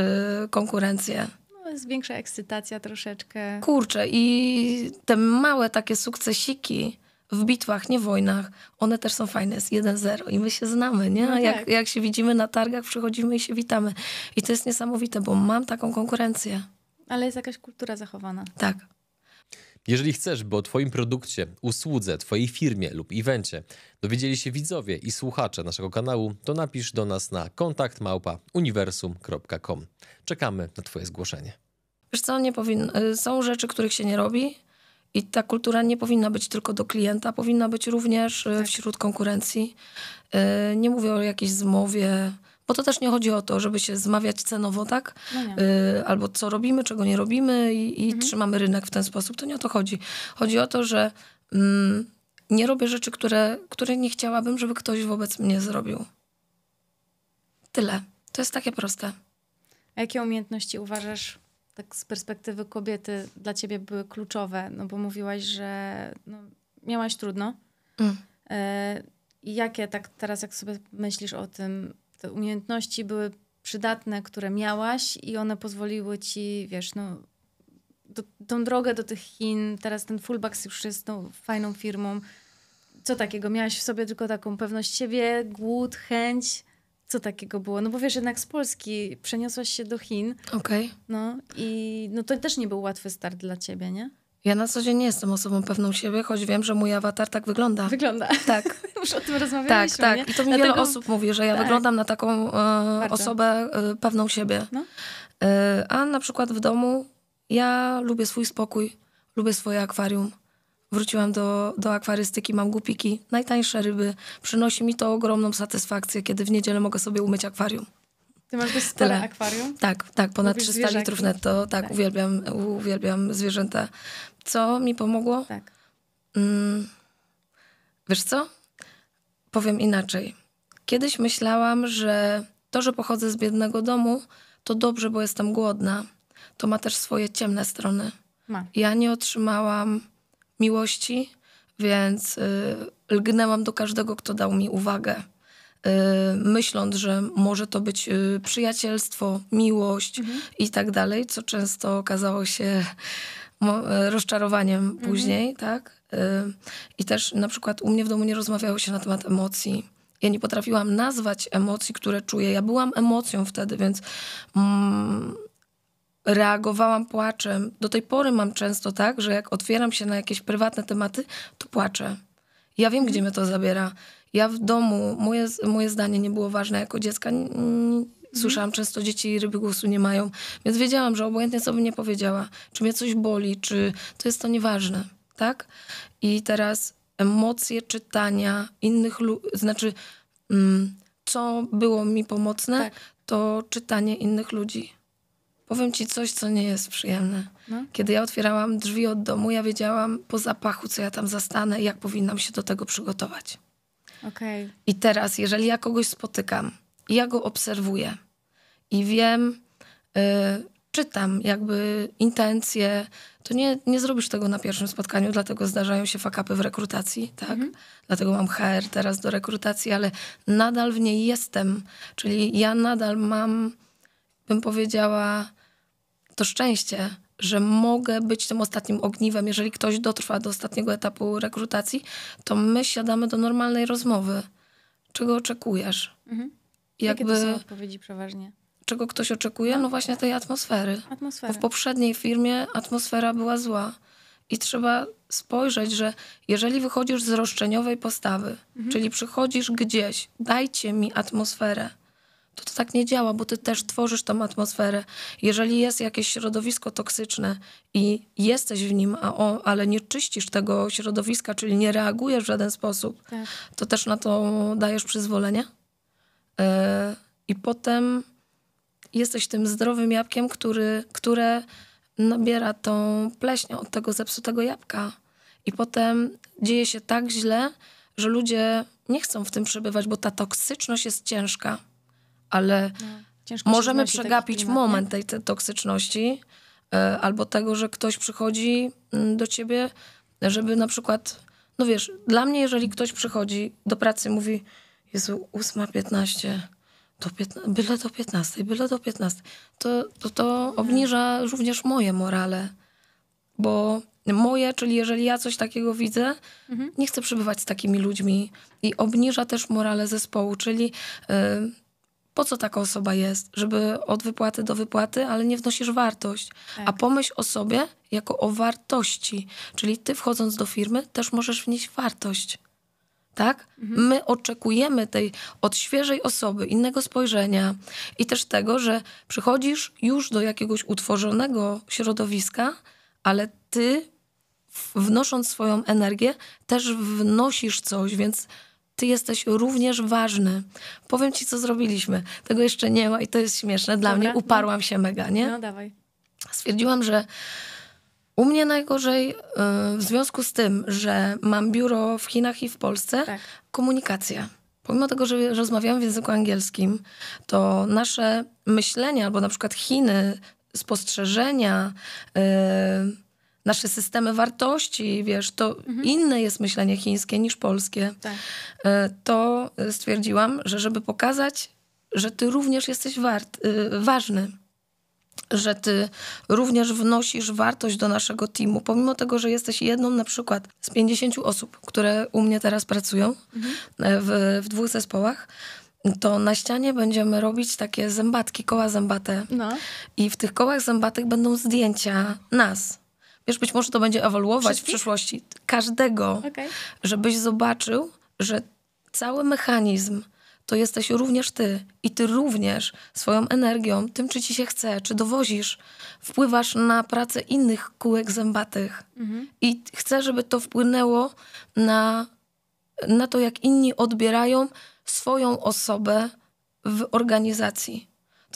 yy, konkurencję no, jest większa ekscytacja troszeczkę. Kurczę, i te małe takie sukcesiki w bitwach, nie wojnach, one też są fajne. Jest 1-0 i my się znamy, nie? No jak, tak. jak się widzimy na targach, przychodzimy i się witamy. I to jest niesamowite, bo mam taką konkurencję. Ale jest jakaś kultura zachowana. Tak. Jeżeli chcesz, by o Twoim produkcie, usłudze, Twojej firmie lub evencie dowiedzieli się widzowie i słuchacze naszego kanału, to napisz do nas na kontakt małpa Czekamy na Twoje zgłoszenie. Wiesz co, nie powin... są rzeczy, których się nie robi i ta kultura nie powinna być tylko do klienta, powinna być również e, tak. wśród konkurencji. E, nie mówię o jakiejś zmowie, bo to też nie chodzi o to, żeby się zmawiać cenowo, tak? No y, albo co robimy, czego nie robimy i, i mhm. trzymamy rynek w ten sposób. To nie o to chodzi. Chodzi o to, że mm, nie robię rzeczy, które, które nie chciałabym, żeby ktoś wobec mnie zrobił. Tyle. To jest takie proste. A jakie umiejętności uważasz tak z perspektywy kobiety dla ciebie były kluczowe? No bo mówiłaś, że no, miałaś trudno. Mm. Y, jakie tak teraz, jak sobie myślisz o tym, te umiejętności były przydatne, które miałaś i one pozwoliły ci, wiesz, no, do, tą drogę do tych Chin, teraz ten fullback już jest tą fajną firmą. Co takiego? Miałaś w sobie tylko taką pewność siebie, głód, chęć? Co takiego było? No bo wiesz, jednak z Polski przeniosłaś się do Chin. Okej. Okay. No i no to też nie był łatwy start dla ciebie, nie? Ja na co dzień nie jestem osobą pewną siebie, choć wiem, że mój awatar tak wygląda. Wygląda. Tak. już o tym rozmawialiśmy. Tak, tak. Nie? I to mi Dlatego... wiele osób mówi, że ja tak. wyglądam na taką e, osobę e, pewną siebie. No. E, a na przykład w domu ja lubię swój spokój, lubię swoje akwarium. Wróciłam do, do akwarystyki, mam głupiki, najtańsze ryby. Przynosi mi to ogromną satysfakcję, kiedy w niedzielę mogę sobie umyć akwarium. Ty masz dość spore Tyle. akwarium? Tak, tak, ponad Lubisz 300 zwierzaki. litrów netto. Tak, tak, Uwielbiam, uwielbiam zwierzęta. Co mi pomogło? Tak. Mm, wiesz co? powiem inaczej. Kiedyś myślałam, że to, że pochodzę z biednego domu, to dobrze, bo jestem głodna. To ma też swoje ciemne strony. Ma. Ja nie otrzymałam miłości, więc y, lgnęłam do każdego, kto dał mi uwagę. Y, myśląc, że może to być y, przyjacielstwo, miłość mhm. i tak dalej, co często okazało się E, rozczarowaniem mhm. później, tak? E, I też na przykład u mnie w domu nie rozmawiało się na temat emocji. Ja nie potrafiłam nazwać emocji, które czuję. Ja byłam emocją wtedy, więc mm, reagowałam płaczem. Do tej pory mam często tak, że jak otwieram się na jakieś prywatne tematy, to płaczę. Ja wiem, mhm. gdzie mnie to zabiera. Ja w domu, moje, moje zdanie nie było ważne jako dziecka. Mhm. Słyszałam często, dzieci ryby głosu nie mają, więc wiedziałam, że obojętnie co bym nie powiedziała, czy mnie coś boli, czy to jest to nieważne, tak? I teraz emocje czytania innych ludzi, znaczy mm, co było mi pomocne, tak. to czytanie innych ludzi. Powiem ci coś, co nie jest przyjemne. No. Kiedy ja otwierałam drzwi od domu, ja wiedziałam po zapachu, co ja tam zastanę i jak powinnam się do tego przygotować. Okay. I teraz, jeżeli ja kogoś spotykam, i ja go obserwuję i wiem, yy, czytam jakby intencje. To nie, nie zrobisz tego na pierwszym spotkaniu, dlatego zdarzają się fakapy w rekrutacji, tak? Mhm. Dlatego mam HR teraz do rekrutacji, ale nadal w niej jestem. Czyli ja nadal mam, bym powiedziała, to szczęście, że mogę być tym ostatnim ogniwem. Jeżeli ktoś dotrwa do ostatniego etapu rekrutacji, to my siadamy do normalnej rozmowy. Czego oczekujesz? Mhm. Jakie to są odpowiedzi przeważnie? Czego ktoś oczekuje? No właśnie tej atmosfery. Atmosfera. Bo w poprzedniej firmie atmosfera była zła. I trzeba spojrzeć, że jeżeli wychodzisz z roszczeniowej postawy, mhm. czyli przychodzisz gdzieś, dajcie mi atmosferę, to to tak nie działa, bo ty też tworzysz tą atmosferę. Jeżeli jest jakieś środowisko toksyczne i jesteś w nim, a o, ale nie czyścisz tego środowiska, czyli nie reagujesz w żaden sposób, tak. to też na to dajesz przyzwolenie? E, I potem jesteś tym zdrowym jabłkiem, który, które nabiera tą pleśnię od tego zepsutego jabłka. I potem dzieje się tak źle, że ludzie nie chcą w tym przebywać, bo ta toksyczność jest ciężka. Ale no, możemy przegapić klimat, moment tej, tej toksyczności e, albo tego, że ktoś przychodzi mm, do ciebie, żeby na przykład, no wiesz, dla mnie, jeżeli ktoś przychodzi do pracy, mówi, Jezu, 8.15, do 15, byle do 15, byle do 15. To, to, to obniża również moje morale, bo moje, czyli jeżeli ja coś takiego widzę, mhm. nie chcę przebywać z takimi ludźmi i obniża też morale zespołu, czyli yy, po co taka osoba jest, żeby od wypłaty do wypłaty, ale nie wnosisz wartość. Tak. A pomyśl o sobie jako o wartości, czyli ty wchodząc do firmy też możesz wnieść wartość tak? Mhm. My oczekujemy tej od świeżej osoby, innego spojrzenia i też tego, że przychodzisz już do jakiegoś utworzonego środowiska, ale ty wnosząc swoją energię też wnosisz coś, więc ty jesteś również ważny. Powiem ci, co zrobiliśmy. Tego jeszcze nie ma i to jest śmieszne. Dla Dobra, mnie no. uparłam się mega, nie? No dawaj. Stwierdziłam, że u mnie najgorzej y, w związku z tym, że mam biuro w Chinach i w Polsce, tak. komunikacja. Pomimo tego, że rozmawiam w języku angielskim, to nasze myślenia, albo na przykład Chiny, spostrzeżenia, yy, nasze systemy wartości, wiesz, to mhm. inne jest myślenie chińskie niż polskie. Tak. Yy, to stwierdziłam, że żeby pokazać, że ty również jesteś wart, yy, ważny że ty również wnosisz wartość do naszego teamu, pomimo tego, że jesteś jedną na przykład z 50 osób, które u mnie teraz pracują mhm. E, w, w dwóch zespołach to na ścianie będziemy robić takie zębatki, koła zębate. No. I w tych kołach zębatych będą zdjęcia nas. Wiesz, być może to będzie ewoluować Wszystkich? w przyszłości każdego, okay. żebyś zobaczył, że cały mechanizm to jesteś również ty. I ty również swoją energią, tym czy ci się chce, czy dowozisz, wpływasz na pracę innych kółek zębatych. Mhm. I chcę, żeby to wpłynęło na, na to, jak inni odbierają swoją osobę w organizacji.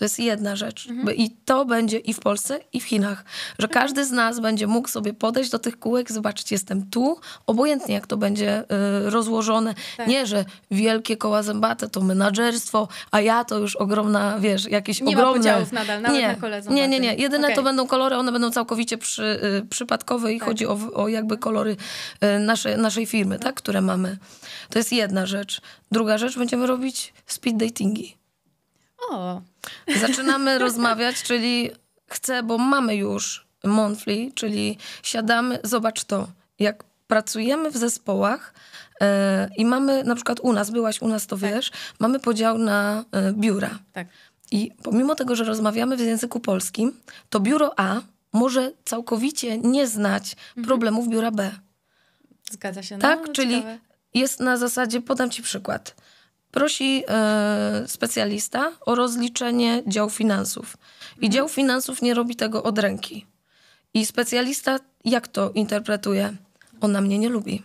To jest jedna rzecz. Mhm. I to będzie i w Polsce, i w Chinach. Że mhm. każdy z nas będzie mógł sobie podejść do tych kółek, zobaczyć, jestem tu, obojętnie jak to będzie y, rozłożone. Tak. Nie, że wielkie koła zębate to menadżerstwo, a ja to już ogromna, wiesz, jakieś nie ogromne... Nie ma podziałów nadal, nawet nie. na kole Nie, nie, nie. Jedyne okay. to będą kolory, one będą całkowicie przy, y, przypadkowe i tak. chodzi o, o, jakby kolory y, nasze, naszej firmy, tak, które mamy. To jest jedna rzecz. Druga rzecz, będziemy robić speed datingi. O. Zaczynamy rozmawiać, czyli chcę, bo mamy już monthly, czyli siadamy, zobacz to, jak pracujemy w zespołach e, i mamy, na przykład u nas, byłaś u nas, to tak. wiesz, tak. mamy podział na e, biura. Tak. I pomimo tego, że rozmawiamy w języku polskim, to biuro A może całkowicie nie znać mhm. problemów biura B. Zgadza się. Tak, no, czyli ciekawe. jest na zasadzie, podam ci przykład prosi y, specjalista o rozliczenie dział finansów. I dział mhm. finansów nie robi tego od ręki. I specjalista jak to interpretuje? Ona mnie nie lubi.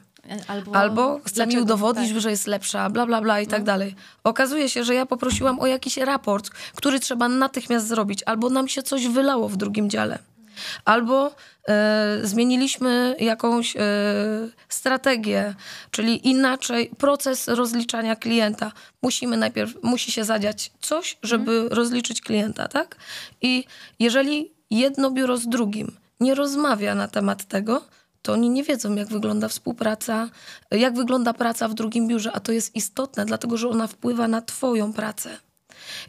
Albo, Albo chce dlaczego? mi udowodnić, tak. że jest lepsza, bla, bla, bla i tak no. dalej. Okazuje się, że ja poprosiłam o jakiś raport, który trzeba natychmiast zrobić, albo nam się coś wylało w drugim dziale albo e, zmieniliśmy jakąś e, strategię, czyli inaczej proces rozliczania klienta. Musimy najpierw, musi się zadziać coś, mhm. żeby rozliczyć klienta, tak? I jeżeli jedno biuro z drugim nie rozmawia na temat tego, to oni nie wiedzą, jak wygląda współpraca, jak wygląda praca w drugim biurze, a to jest istotne, dlatego że ona wpływa na Twoją pracę.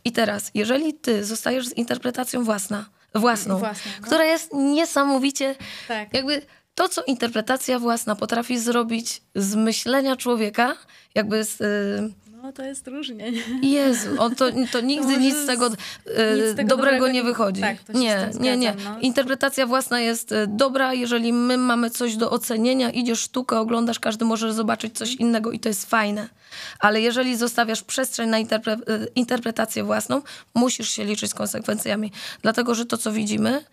I teraz, jeżeli Ty zostajesz z interpretacją własną, własną, własną no. która jest niesamowicie tak. jakby to, co interpretacja własna potrafi zrobić z myślenia człowieka, jakby z, y, no to jest różnie. Nie? Jezu, o, to, to nigdy to nic, z tego, e, nic z tego dobrego, dobrego nie wychodzi. Tak, nie, nie, nie. No. Interpretacja własna jest e, dobra, jeżeli my mamy coś do ocenienia, idziesz sztukę, oglądasz, każdy może zobaczyć coś mhm. innego i to jest fajne. Ale jeżeli zostawiasz przestrzeń na interpre e, interpretację własną, musisz się liczyć z konsekwencjami. Dlatego, że to, co widzimy,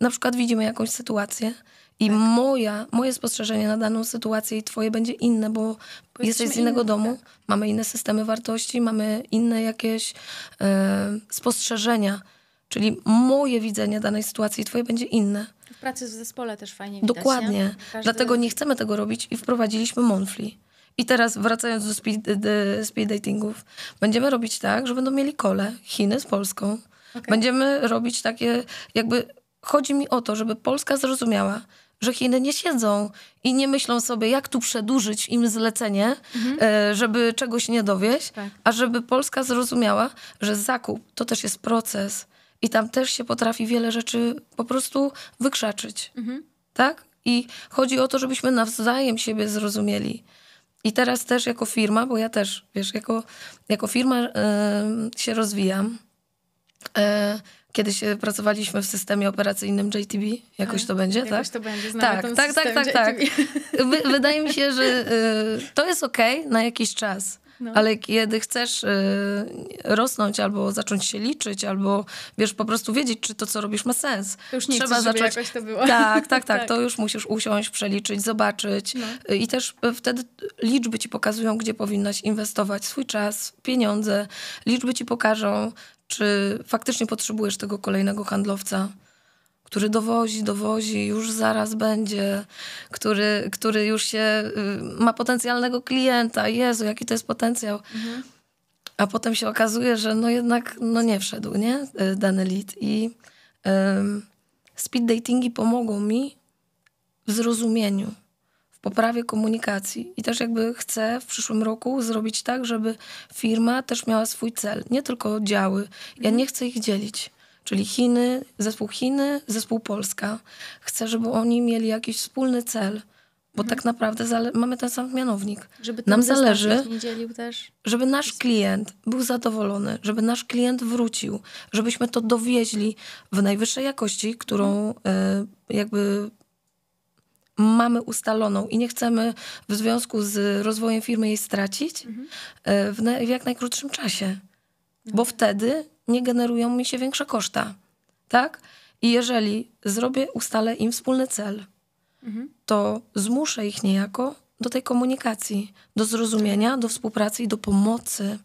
na przykład widzimy jakąś sytuację, i tak. moja, moje spostrzeżenie na daną sytuację i twoje będzie inne, bo, bo jesteś z innego inne, domu, tak. mamy inne systemy wartości, mamy inne jakieś e, spostrzeżenia. Czyli moje widzenie danej sytuacji i twoje będzie inne. W pracy w zespole też fajnie widać, Dokładnie. Nie? Każdy... Dlatego nie chcemy tego robić i wprowadziliśmy Monfli. I teraz wracając do speed, speed datingów, będziemy robić tak, że będą mieli kole Chiny z Polską. Okay. Będziemy robić takie jakby... Chodzi mi o to, żeby Polska zrozumiała, że Chiny nie siedzą i nie myślą sobie, jak tu przedłużyć im zlecenie, mhm. E, żeby czegoś nie dowieść, tak. a żeby Polska zrozumiała, że zakup to też jest proces i tam też się potrafi wiele rzeczy po prostu wykrzaczyć. Mhm. Tak? I chodzi o to, żebyśmy nawzajem siebie zrozumieli. I teraz też jako firma, bo ja też, wiesz, jako, jako firma się rozwijam, e, Kiedyś e, pracowaliśmy w systemie operacyjnym JTB, jakoś tak, to będzie, jakoś tak? Jakoś to będzie, tak, tak, tak, tak, tak, tak, tak. Wy, wydaje mi się, że y, to jest ok na jakiś czas. No. Ale kiedy chcesz y, rosnąć albo zacząć się liczyć, albo wiesz, po prostu wiedzieć, czy to, co robisz, ma sens. To już nie Trzeba chcesz, zacząć. Żeby to było. Tak, tak, tak, tak, To już musisz usiąść, przeliczyć, zobaczyć. No. I też wtedy liczby ci pokazują, gdzie powinnaś inwestować swój czas, pieniądze. Liczby ci pokażą, czy faktycznie potrzebujesz tego kolejnego handlowca, który dowozi, dowozi, już zaraz będzie, który, który już się y, ma potencjalnego klienta. Jezu, jaki to jest potencjał. Mhm. A potem się okazuje, że no jednak no nie wszedł, nie? Y, dany lead. I speed datingi pomogą mi w zrozumieniu poprawie komunikacji i też jakby chcę w przyszłym roku zrobić tak, żeby firma też miała swój cel, nie tylko działy. Ja nie chcę ich dzielić. Czyli Chiny, zespół Chiny, zespół Polska. Chcę, żeby oni mieli jakiś wspólny cel bo mhm. tak naprawdę mamy ten sam mianownik. Żeby Nam zależy, żeby nasz klient był zadowolony, żeby nasz klient wrócił, żebyśmy to dowieźli w najwyższej jakości, którą mhm. y, jakby mamy ustaloną i nie chcemy w związku z rozwojem firmy jej stracić mhm. E, w, na, w, jak najkrótszym czasie, mhm. bo no. wtedy nie generują mi się większe koszta. Tak? I jeżeli zrobię, ustalę im wspólny cel, mhm. to zmuszę ich niejako do tej komunikacji, do zrozumienia, do współpracy i do pomocy,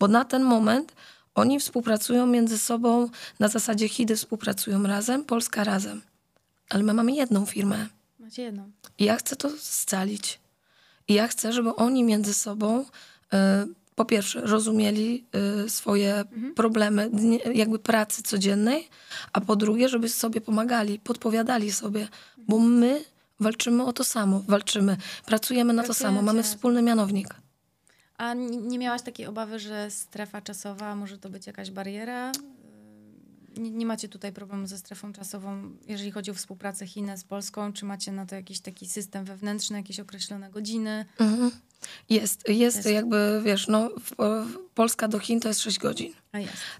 bo na ten moment oni współpracują między sobą na zasadzie HIDY współpracują razem, Polska razem. Ale my mamy jedną firmę macie jedną. No. I ja chcę to scalić. I ja chcę, żeby oni między sobą y, po pierwsze rozumieli y, swoje mhm. problemy dnie, jakby pracy codziennej, a po drugie, żeby sobie pomagali, podpowiadali sobie, mhm. bo my walczymy o to samo, walczymy, pracujemy na to samo, mamy tak. wspólny mianownik. A nie miałaś takiej obawy, że strefa czasowa może to być jakaś bariera? nie, nie, macie tutaj problemu ze strefą czasową, jeżeli chodzi o współpracę Chin z Polską? Czy macie na to jakiś taki system wewnętrzny, jakieś określone godziny? Mhm. Jest, jest, jest, jakby, wiesz, no, Polska do Chin to jest 6 godzin.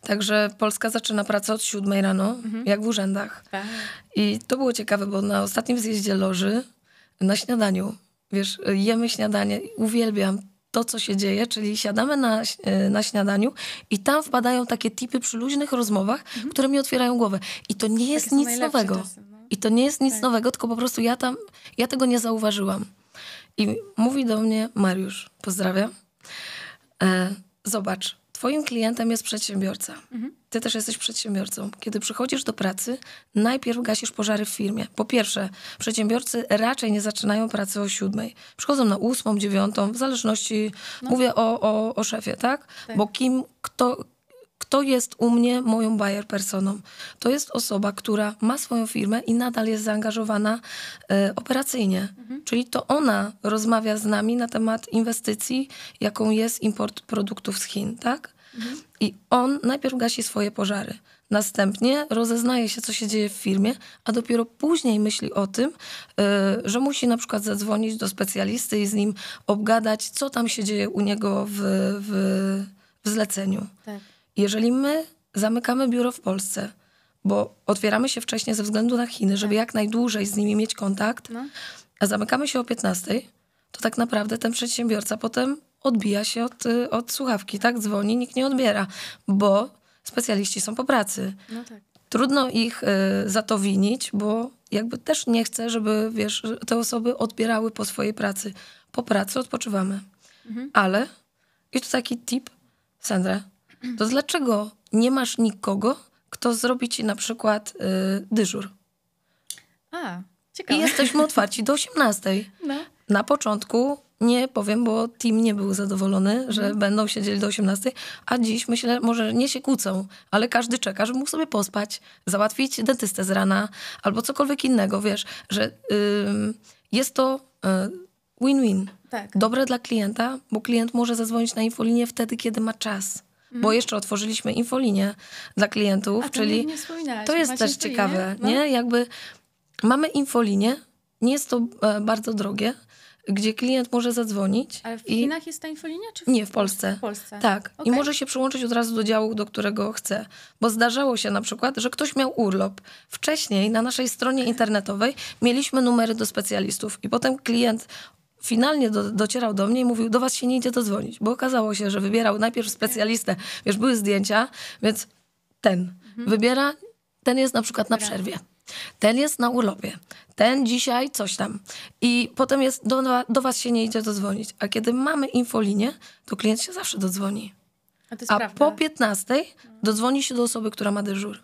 Także Polska zaczyna pracę od 7 rano, mhm. jak w urzędach. Tak. I to było ciekawe, bo na ostatnim zjeździe loży, na śniadaniu, wiesz, jemy śniadanie, uwielbiam to, co się dzieje, czyli siadamy na, e, na śniadaniu i tam wpadają takie tipy przy luźnych rozmowach, mhm. które mi otwierają głowę. I to nie jest nic nowego. no. I to nie jest nic tak. nowego, tylko po prostu ja tam, ja tego nie zauważyłam. I mówi do mnie Mariusz, pozdrawiam, e, zobacz, Twoim klientem jest przedsiębiorca. Mhm. Ty też jesteś przedsiębiorcą. Kiedy przychodzisz do pracy, najpierw gasisz pożary w firmie. Po pierwsze, przedsiębiorcy raczej nie zaczynają pracy o siódmej. Przychodzą na ósmą, dziewiątą, w zależności, no. mówię o, o, o szefie, tak? tak? Bo kim, kto, kto jest u mnie moją buyer personą. To jest osoba, która ma swoją firmę i nadal jest zaangażowana y, operacyjnie. Mhm. Czyli to ona rozmawia z nami na temat inwestycji, jaką jest import produktów z Chin, tak? Mhm. I on najpierw gasi swoje pożary. Następnie rozeznaje się, co się dzieje w firmie, a dopiero później myśli o tym, e, że musi na przykład zadzwonić do specjalisty i z nim obgadać, co tam się dzieje u niego w, w, w zleceniu. Tak jeżeli my zamykamy biuro w Polsce, bo otwieramy się wcześniej ze względu na Chiny, żeby tak. jak najdłużej z nimi mieć kontakt, no. a zamykamy się o 15, to tak naprawdę ten przedsiębiorca potem odbija się od, y, od słuchawki, tak? Dzwoni, nikt nie odbiera, bo specjaliści są po pracy. No tak. Trudno ich y, za to winić, bo jakby też nie chcę, żeby wiesz, te osoby odbierały po swojej pracy. Po pracy odpoczywamy. Mhm. Ale, i tu taki tip, Sandra, to dlaczego nie masz nikogo, kto zrobi ci na przykład y, dyżur? A, ciekawe. I jesteśmy otwarci do 18. No. Na początku nie powiem, bo team nie był zadowolony, że mm. będą siedzieli do 18, a dziś myślę, może nie się kłócą, ale każdy czeka, żeby mógł sobie pospać, załatwić dentystę z rana albo cokolwiek innego, wiesz, że y, jest to y, win-win. Y, tak. Dobre dla klienta, bo klient może zadzwonić na infolinię wtedy, kiedy ma czas. Mm. Bo jeszcze otworzyliśmy infolinię dla klientów, A czyli nie to jest też ciekawe, no. nie? Jakby mamy infolinię, nie jest to e, bardzo drogie, gdzie klient może zadzwonić. Ale w Chinach i... jest ta infolinia? Czy w... Nie, w Polsce. W Polsce. Tak. Okay. I może się przyłączyć od razu do działu, do którego chce. Bo zdarzało się na przykład, że ktoś miał urlop. Wcześniej na naszej stronie internetowej mieliśmy numery do specjalistów i potem klient finalnie do, docierał do mnie i mówił, do was się nie idzie dodzwonić, bo okazało się, że wybierał najpierw specjalistę, wiesz, były zdjęcia, więc ten mhm. wybiera, ten jest na przykład na przerwie. Ten jest na urlopie, ten dzisiaj coś tam. I potem jest, do, do was się nie idzie dodzwonić. A kiedy mamy infolinię, to klient się zawsze dodzwoni. A, A po 15 dodzwoni się do osoby, która ma dyżur.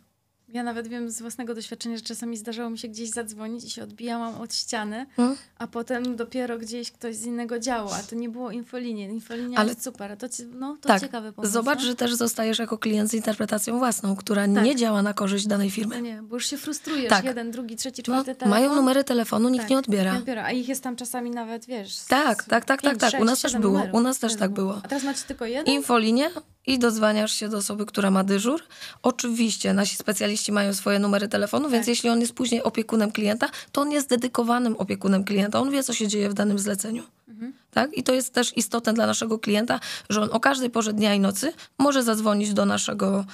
Ja nawet wiem z własnego doświadczenia, że czasami zdarzało mi się gdzieś zadzwonić i się odbijałam od ściany, hmm? a potem dopiero gdzieś ktoś z innego działu, a to nie było infolinie. Infolinia Ale... jest super, to, no, to tak. ciekawy pomysł. Zobacz, no? że też zostajesz jako klient z interpretacją własną, która tak. nie działa na korzyść danej firmy. No nie, bo już się frustrujesz. Tak. Jeden, drugi, trzeci, no, czwarty no, Mają numery telefonu, nikt tak, nie odbiera. Nie odbiera, a ich jest tam czasami nawet, wiesz... Tak, tak, tak, tak, 5, tak, tak. u nas też było, numerów. u nas też tak było. A teraz macie tylko jeden? Infolinie, i dozwaniasz się do osoby, która ma dyżur. Oczywiście nasi specjaliści mają swoje numery telefonu, więc tak. jeśli on jest później opiekunem klienta, to on jest dedykowanym opiekunem klienta. On wie, co się dzieje w danym zleceniu. Mhm. Tak? I to jest też istotne dla naszego klienta, że on o każdej porze dnia i nocy może zadzwonić do naszego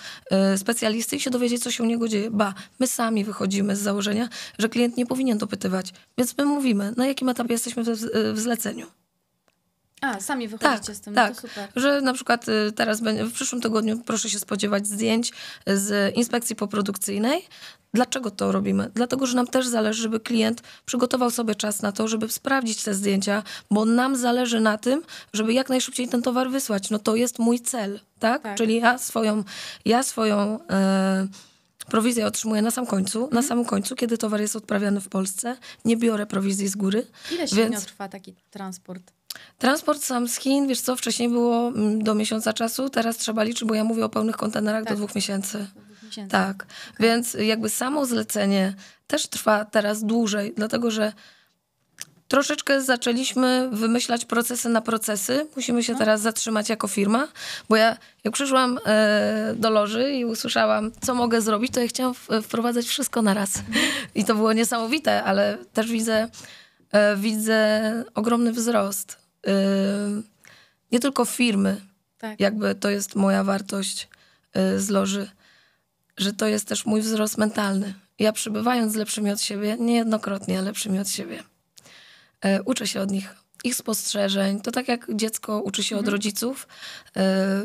y, specjalisty i się dowiedzieć, co się u niego dzieje. Ba, my sami wychodzimy z założenia, że klient nie powinien dopytywać, więc my mówimy, na jakim etapie jesteśmy w, w zleceniu. A, sami wychodzicie tak, z tym, no tak. to super. Że na przykład y, teraz w przyszłym tygodniu proszę się spodziewać zdjęć z inspekcji poprodukcyjnej. Dlaczego to robimy? Dlatego, że nam też zależy, żeby klient przygotował sobie czas na to, żeby sprawdzić te zdjęcia, bo nam zależy na tym, żeby jak najszybciej ten towar wysłać. No to jest mój cel, tak? tak. Czyli ja swoją, ja swoją. E, prowizję otrzymuję na sam końcu, mhm. na samym końcu, kiedy towar jest odprawiany w Polsce. Nie biorę prowizji z góry. Ile średnio więc... trwa taki transport? Transport sam z Chin, wiesz co, wcześniej było mm, do miesiąca czasu, teraz trzeba liczyć, bo ja mówię o pełnych kontenerach tak. do dwóch miesięcy. Tak, okay. więc jakby samo zlecenie też trwa teraz dłużej, dlatego że troszeczkę zaczęliśmy wymyślać procesy na procesy. Musimy się no. teraz zatrzymać jako firma, bo ja jak przyszłam e, do loży i usłyszałam, co mogę zrobić, to ja chciałam wprowadzać wszystko na raz. I to było niesamowite, ale też widzę, e, widzę ogromny wzrost Yy, nie tylko firmy. Tak. Jakby to jest moja wartość yy, z loży, że to jest też mój wzrost mentalny. Ja przybywając z lepszymi od siebie, niejednokrotnie lepszymi od siebie, yy, uczę się od nich ich spostrzeżeń. To tak jak dziecko uczy się mhm. od rodziców yy,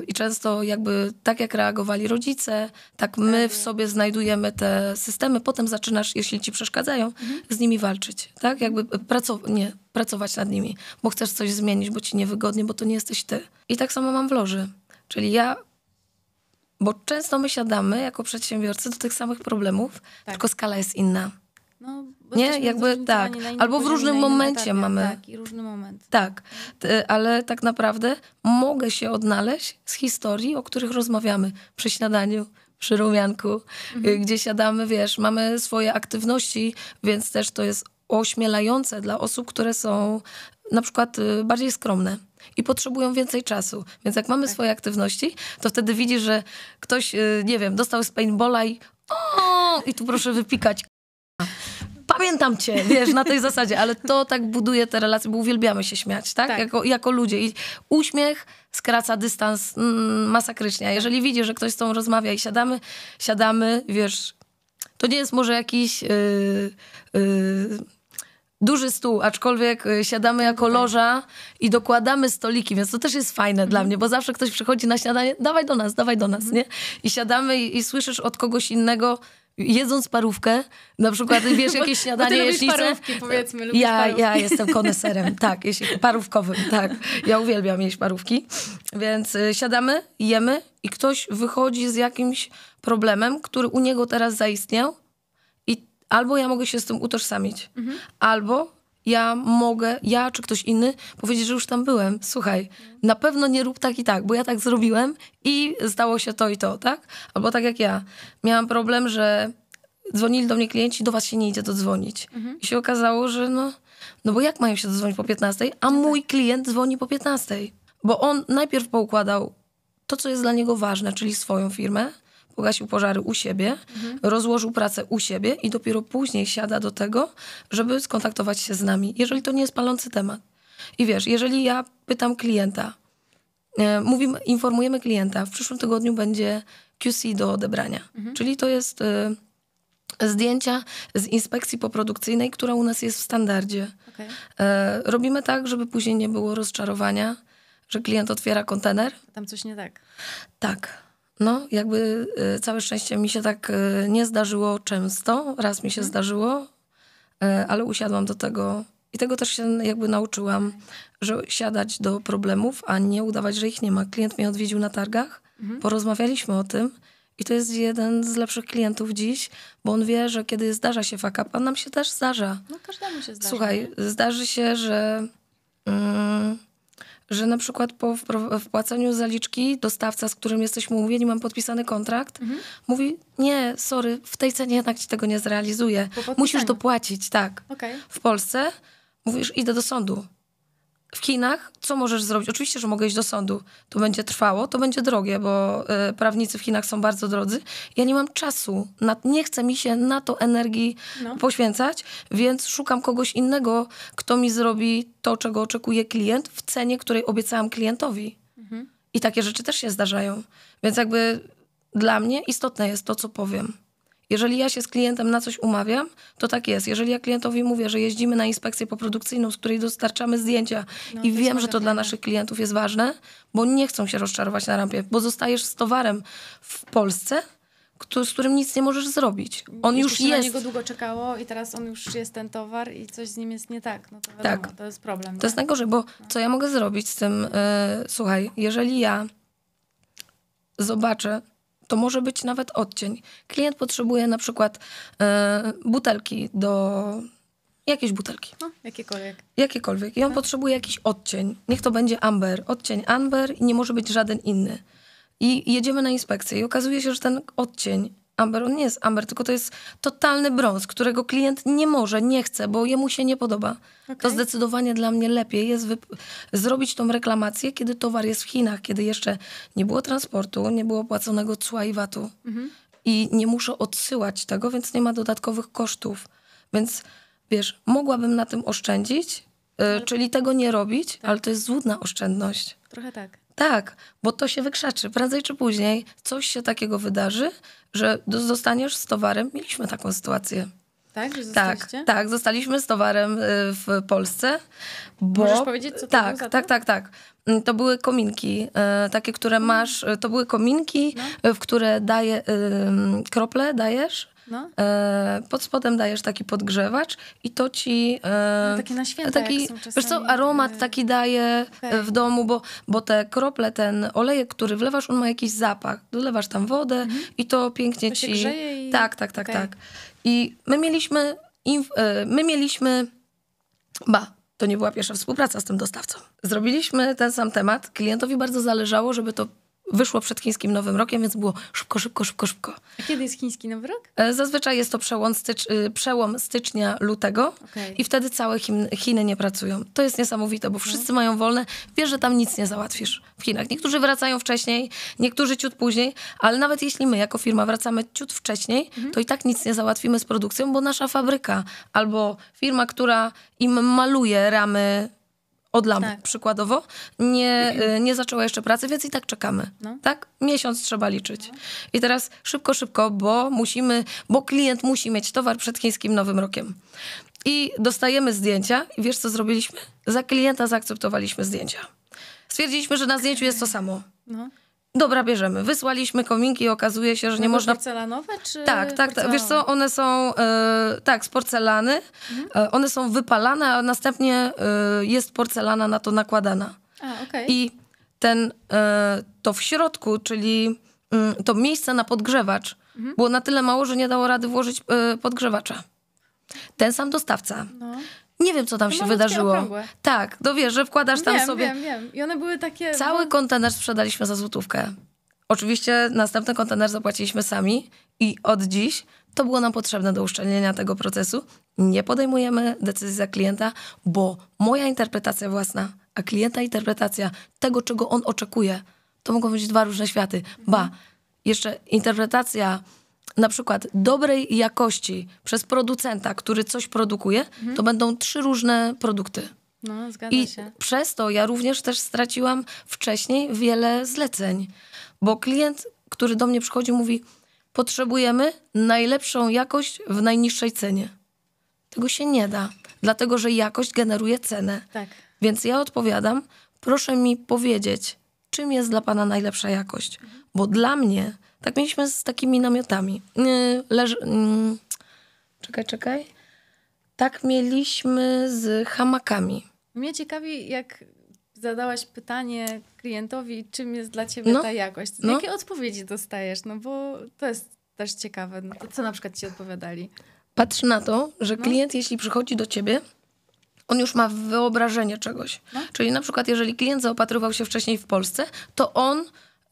i często jakby tak jak reagowali rodzice, tak my w sobie znajdujemy te systemy. Potem zaczynasz, jeśli ci przeszkadzają, mhm. z nimi walczyć, tak? Jakby y, pracować, nie, pracować nad nimi, bo chcesz coś zmienić, bo ci niewygodnie, bo to nie jesteś ty. I tak samo mam w loży. Czyli ja bo często my siadamy jako przedsiębiorcy do tych samych problemów, tak. tylko skala jest inna. No, nie? Jakby tak. Albo w różnym momencie tak, mamy. Tak, i różny moment. Tak, y, ale tak naprawdę mogę się odnaleźć z historii, o których rozmawiamy przy śniadaniu, przy rumianku, y, mhm. gdzie siadamy, wiesz, mamy swoje aktywności, więc też to jest ośmielające dla osób, które są na przykład y, bardziej skromne i potrzebują więcej czasu. Więc jak mamy tak. swoje aktywności, to wtedy widzisz, że ktoś, nie wiem, dostał z paintballa i o, i tu proszę wypikać pamiętam cię, wiesz, na tej zasadzie, ale to tak buduje te relacje, bo uwielbiamy się śmiać, tak? tak. Jako, jako ludzie. I uśmiech skraca dystans mm, masakrycznie. A tak. jeżeli widzisz, że ktoś z tobą rozmawia i siadamy, siadamy, wiesz, to nie jest może jakiś... Yy, yy, duży stół, aczkolwiek y, siadamy jako loża i dokładamy stoliki, więc to też jest fajne dla mhm. mnie, bo zawsze ktoś przychodzi na śniadanie, dawaj do nas, dawaj do nas, mhm. nie? I siadamy i, i, słyszysz od kogoś innego, jedząc parówkę, na przykład wiesz, jakieś śniadanie, jeśli parówki, powiedzmy, ja, parówki. ja jestem koneserem, tak, jeśli, parówkowym, tak. Ja uwielbiam jeść parówki. Więc y, siadamy, jemy i ktoś wychodzi z jakimś problemem, który u niego teraz zaistniał i albo ja mogę się z tym utożsamić, mhm. albo ja mogę, ja czy ktoś inny powiedzieć, że już tam byłem. Słuchaj, na pewno nie rób tak i tak, bo ja tak zrobiłem i stało się to i to, tak? Albo tak jak ja. Miałam problem, że dzwonili do mnie klienci, do was się nie idzie dodzwonić. Mhm. I się okazało, że no, no bo jak mają się dzwonić po 15, a no mój tak. klient dzwoni po 15, bo on najpierw poukładał to, co jest dla niego ważne, czyli swoją firmę, pogasił pożary u siebie, mhm. rozłożył pracę u siebie i dopiero później siada do tego, żeby skontaktować się z nami, jeżeli to nie jest palący temat. I wiesz, jeżeli ja pytam klienta, e, mówimy, informujemy klienta, w przyszłym tygodniu będzie QC do odebrania, mhm. czyli to jest y, zdjęcia z inspekcji poprodukcyjnej, która u nas jest w standardzie. Okay. E, robimy tak, żeby później nie było rozczarowania, że klient otwiera kontener. Tam coś nie tak. Tak no, jakby y, całe szczęście mi się tak y, nie zdarzyło często. Raz mi się mhm. zdarzyło, y, ale usiadłam do tego i tego też się jakby nauczyłam, że siadać do problemów, a nie udawać, że ich nie ma. Klient mnie odwiedził na targach, mhm. porozmawialiśmy o tym i to jest jeden z lepszych klientów dziś, bo on wie, że kiedy zdarza się fuck up, a nam się też zdarza. No każdemu się zdarza. Słuchaj, nie? zdarzy się, że... Mm, że na przykład po wpłaceniu zaliczki dostawca, z którym jesteśmy umówieni, mam podpisany kontrakt, mhm. mówi nie, sorry, w tej cenie jednak ci tego nie zrealizuję. Musisz dopłacić, tak. Okay. W Polsce mówisz idę do sądu w Chinach co możesz zrobić? Oczywiście, że mogę iść do sądu. To będzie trwało, to będzie drogie, bo y, prawnicy w Chinach są bardzo drodzy. Ja nie mam czasu, na, nie chce mi się na to energii no. poświęcać, więc szukam kogoś innego, kto mi zrobi to, czego oczekuje klient w cenie, której obiecałam klientowi. Mhm. I takie rzeczy też się zdarzają. Więc jakby dla mnie istotne jest to, co powiem. Jeżeli ja się z klientem na coś umawiam, to tak jest. Jeżeli ja klientowi mówię, że jeździmy na inspekcję poprodukcyjną, z której dostarczamy zdjęcia no, i wiem, że to dla naszych klientów jest ważne, bo nie chcą się rozczarować na rampie, bo zostajesz z towarem w Polsce, z którym nic nie możesz zrobić. On już się jest. na niego długo czekało i teraz on już jest ten towar i coś z nim jest nie tak. No to wiadomo, tak. to jest problem. To nie? jest najgorzej, bo no. co ja mogę zrobić z tym? Yy, słuchaj, jeżeli ja zobaczę, to może być nawet odcień. Klient potrzebuje na przykład e, butelki do. Jakiejś butelki. No, jakiekolwiek. Jakiekolwiek. I on tak. potrzebuje jakiś odcień. Niech to będzie amber. Odcień amber i nie może być żaden inny. I jedziemy na inspekcję i okazuje się, że ten odcień Amber, on nie jest Amber, tylko to jest totalny brąz, którego klient nie może, nie chce, bo jemu się nie podoba. Okay. To zdecydowanie dla mnie lepiej jest zrobić tą reklamację, kiedy towar jest w Chinach, kiedy jeszcze nie było transportu, nie było płaconego cła i VAT-u mhm. i nie muszę odsyłać tego, więc nie ma dodatkowych kosztów. Więc wiesz, mogłabym na tym oszczędzić, yy, czyli tego nie robić, tak. ale to jest złudna oszczędność. Trochę tak. Tak, bo to się wykrzeczy, Prędzej czy później coś się takiego wydarzy, że zostaniesz z towarem. Mieliśmy taką sytuację. Tak, że tak, zostaliście? tak, tak, zostaliśmy z towarem y, w Polsce. Bo... Możesz powiedzieć, co to tak, było tak, tak, tak, tak. To były kominki, y, takie, które mm. masz. Y, to były kominki, no. w które daje, krople dajesz no. E, pod spodem dajesz taki podgrzewacz i to ci... E, no, takie na święta, taki, Wiesz co, e, aromat taki daje e, okay. w domu, bo, bo te krople, ten olejek, który wlewasz, on ma jakiś zapach. Dolewasz tam wodę mhm. i to pięknie to ci... I... Tak, tak, tak, okay. tak. I my mieliśmy... Inf... E, my mieliśmy... Ba, to nie była pierwsza współpraca z tym dostawcą. Zrobiliśmy ten sam temat. Klientowi bardzo zależało, żeby to wyszło przed chińskim Nowym Rokiem, więc było szybko, szybko, szybko, szybko. A kiedy jest chiński Nowy Rok? E, zazwyczaj jest to przełom, stycz y, przełom stycznia, lutego okay. i wtedy całe Chin Chiny nie pracują. To jest niesamowite, bo wszyscy no. mają wolne. Wiesz, że tam nic nie załatwisz w Chinach. Niektórzy wracają wcześniej, niektórzy ciut później, ale nawet jeśli my jako firma wracamy ciut wcześniej, mhm. to i tak nic nie załatwimy z produkcją, bo nasza fabryka albo firma, która im maluje ramy od lamp tak. przykładowo, nie, mhm. y, nie zaczęła jeszcze pracy, więc i tak czekamy. No. Tak? Miesiąc trzeba liczyć. No. I teraz szybko, szybko, bo musimy, bo klient musi mieć towar przed chińskim nowym rokiem. I dostajemy zdjęcia i wiesz co zrobiliśmy? Za klienta zaakceptowaliśmy zdjęcia. Stwierdziliśmy, że na zdjęciu jest to samo. No dobra, bierzemy. Wysłaliśmy kominki i okazuje się, że nie można... Porcelanowe czy... Tak, tak, tak. wiesz co, one są, y, tak, z porcelany, mhm. y, one są wypalane, a następnie y, jest porcelana na to nakładana. A, okay. I ten, to w środku, czyli mm, to miejsce na podgrzewacz mhm. było na tyle mało, że nie dało rady włożyć podgrzewacza. Ten sam dostawca. No. Nie wiem, co tam się wydarzyło. Okrągłe. Tak, no wiesz, że wkładasz tam wiem, sobie. Wiem, wiem. I one były takie. Cały no. kontener sprzedaliśmy za złotówkę. Oczywiście następny kontener zapłaciliśmy sami i od dziś to było nam potrzebne do uszczelnienia tego procesu. Nie podejmujemy decyzji za klienta, bo moja interpretacja własna, a klienta interpretacja tego, czego on oczekuje, to mogą być dwa różne światy. Mhm. Ba, jeszcze interpretacja na przykład dobrej jakości przez producenta, który coś produkuje, mhm. to będą trzy różne produkty. No, zgadza I się. przez to ja również też straciłam wcześniej wiele zleceń, bo klient, który do mnie przychodzi, mówi: Potrzebujemy najlepszą jakość w najniższej cenie. Tego się nie da, dlatego że jakość generuje cenę. Tak. Więc ja odpowiadam: Proszę mi powiedzieć, czym jest dla Pana najlepsza jakość, mhm. bo dla mnie tak mieliśmy z takimi namiotami. Mm, czekaj, czekaj. Tak mieliśmy z hamakami. Mnie ciekawi, jak zadałaś pytanie klientowi, czym jest dla ciebie no, ta jakość. No. Jakie odpowiedzi dostajesz? No bo to jest też ciekawe. No to co na przykład ci odpowiadali? Patrz na to, że no. klient, jeśli przychodzi do ciebie, on już ma wyobrażenie czegoś. No. Czyli na przykład, jeżeli klient zaopatrywał się wcześniej w Polsce, to on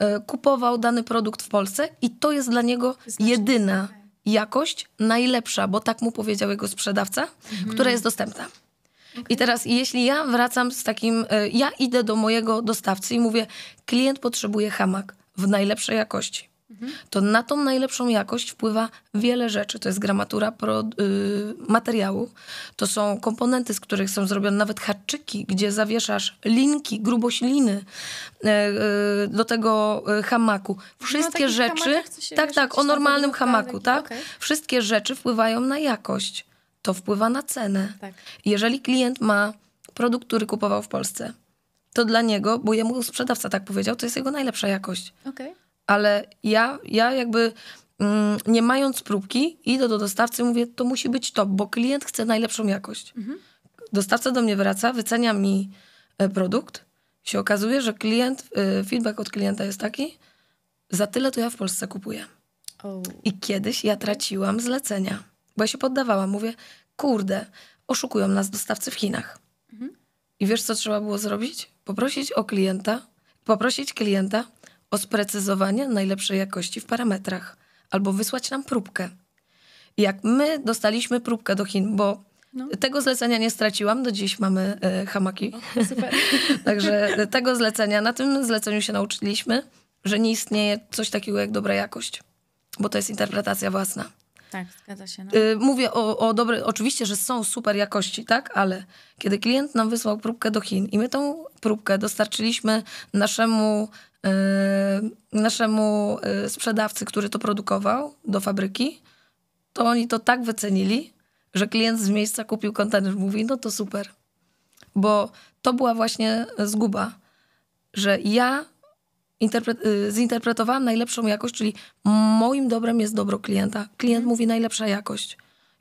E, kupował dany produkt w Polsce i to jest dla niego jedyna jakość, najlepsza, bo tak mu powiedział jego sprzedawca, mhm. która jest dostępna. Okay. I teraz, jeśli ja wracam z takim, e, ja idę do mojego dostawcy i mówię, klient potrzebuje hamak w najlepszej jakości to na tą najlepszą jakość wpływa wiele rzeczy. To jest gramatura pro, y, materiału, to są komponenty, z których są zrobione nawet haczyki, gdzie zawieszasz linki, grubość liny e, e, do tego e, hamaku. No, Wszystkie no, rzeczy, tak, tak, o normalnym hamaku, tak? Okay. Wszystkie rzeczy wpływają na jakość. To wpływa na cenę. Tak. Jeżeli klient ma produkt, który kupował w Polsce, to dla niego, bo jemu sprzedawca tak powiedział, to jest jego najlepsza jakość. Okay ale ja, ja jakby mm, nie mając próbki, idę do dostawcy i mówię, to musi być to, bo klient chce najlepszą jakość. Mhm. Dostawca do mnie wraca, wycenia mi e, produkt, się okazuje, że klient, e, feedback od klienta jest taki, za tyle to ja w Polsce kupuję. Oh. I kiedyś ja traciłam zlecenia, bo ja się poddawałam. Mówię, kurde, oszukują nas dostawcy w Chinach. Mhm. I wiesz, co trzeba było zrobić? Poprosić o klienta, poprosić klienta, o sprecyzowanie najlepszej jakości w parametrach albo wysłać nam próbkę. Jak my dostaliśmy próbkę do Chin, bo no. Tego zlecenia nie straciłam, do dziś mamy e, hamaki. O, super. Także tego zlecenia, na tym zleceniu się nauczyliśmy, że nie istnieje coś takiego jak dobra jakość, bo to jest interpretacja własna. Tak, zgadza się. No. Y, mówię o, o dobre, oczywiście, że są super jakości, tak, ale kiedy klient nam wysłał próbkę do Chin i my tą próbkę dostarczyliśmy naszemu Yy, naszemu yy, sprzedawcy, który to produkował do fabryki, to oni to tak wycenili, że klient z miejsca kupił kontener. Mówi, no to super. Bo to była właśnie zguba, że ja interpre- yy, zinterpretowałam najlepszą jakość, czyli moim dobrem jest dobro klienta. Klient mhm. mówi najlepsza jakość.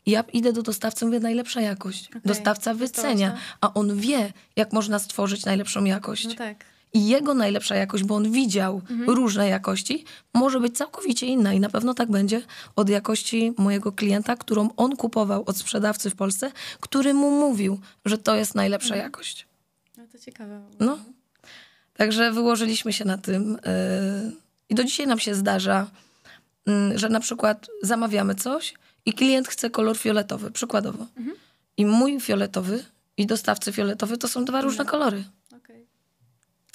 Ja idę do dostawcy, mówię najlepsza jakość. Okay. Dostawca wycenia, a on wie, jak można stworzyć najlepszą jakość. No tak i jego najlepsza jakość, bo on widział mhm. różne jakości, może być całkowicie inna i na pewno tak będzie od jakości mojego klienta, którą on kupował od sprzedawcy w Polsce, który mu mówił, że to jest najlepsza mhm. jakość. No to ciekawe. No. Także wyłożyliśmy się na tym y, i do dzisiaj nam się zdarza, y, że na przykład zamawiamy coś i klient chce kolor fioletowy, przykładowo. Mhm. I mój fioletowy i dostawcy fioletowy to są dwa różne no. kolory.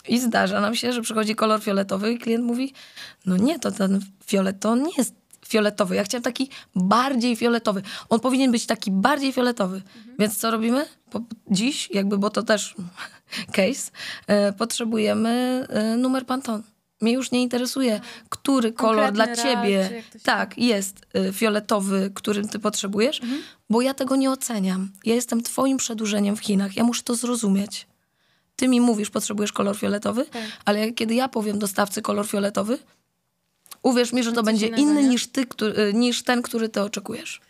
I zdarza nam się, że przychodzi kolor fioletowy i klient mówi, no nie, to ten fiolet to nie jest fioletowy. Ja chciałem taki bardziej fioletowy. On powinien być taki bardziej fioletowy. Mhm. Więc co robimy? Po, dziś, jakby, bo to też case, e, potrzebujemy e, numer Pantone. Mnie już nie interesuje, tak. który kolor dla ciebie tak jest y, fioletowy, którym ty potrzebujesz, mhm. bo ja tego nie oceniam. Ja jestem twoim przedłużeniem w Chinach. Ja muszę to zrozumieć ty mi mówisz, potrzebujesz kolor fioletowy, tak. ale kiedy ja powiem dostawcy kolor fioletowy, uwierz mi, że to, to będzie inny niż, ty, który, y, niż ten, który ty oczekujesz.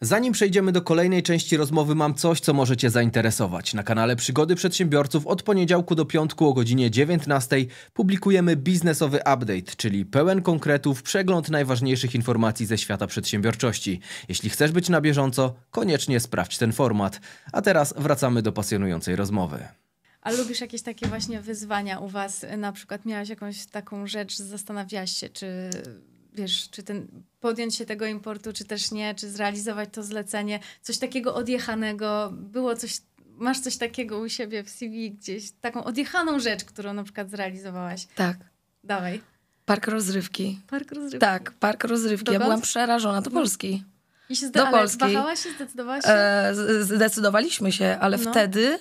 Zanim przejdziemy do kolejnej części rozmowy, mam coś, co możecie zainteresować. Na kanale Przygody Przedsiębiorców od poniedziałku do piątku o godzinie 19 publikujemy biznesowy update, czyli pełen konkretów przegląd najważniejszych informacji ze świata przedsiębiorczości. Jeśli chcesz być na bieżąco, koniecznie sprawdź ten format. A teraz wracamy do pasjonującej rozmowy. A lubisz jakieś takie właśnie wyzwania u was? Na przykład miałaś jakąś taką rzecz, zastanawiałaś się, czy wiesz, czy ten, podjąć się tego importu, czy też nie, czy zrealizować to zlecenie, coś takiego odjechanego, było coś, masz coś takiego u siebie w CV gdzieś, taką odjechaną rzecz, którą na przykład zrealizowałaś. Tak. Dawaj. Park rozrywki. Park rozrywki. Tak, park rozrywki. Dokąd? Ja byłam przerażona do no. Polski. I się zde- do Polski. Wahałaś się, zdecydowałaś się? E, zdecydowaliśmy się, ale no. wtedy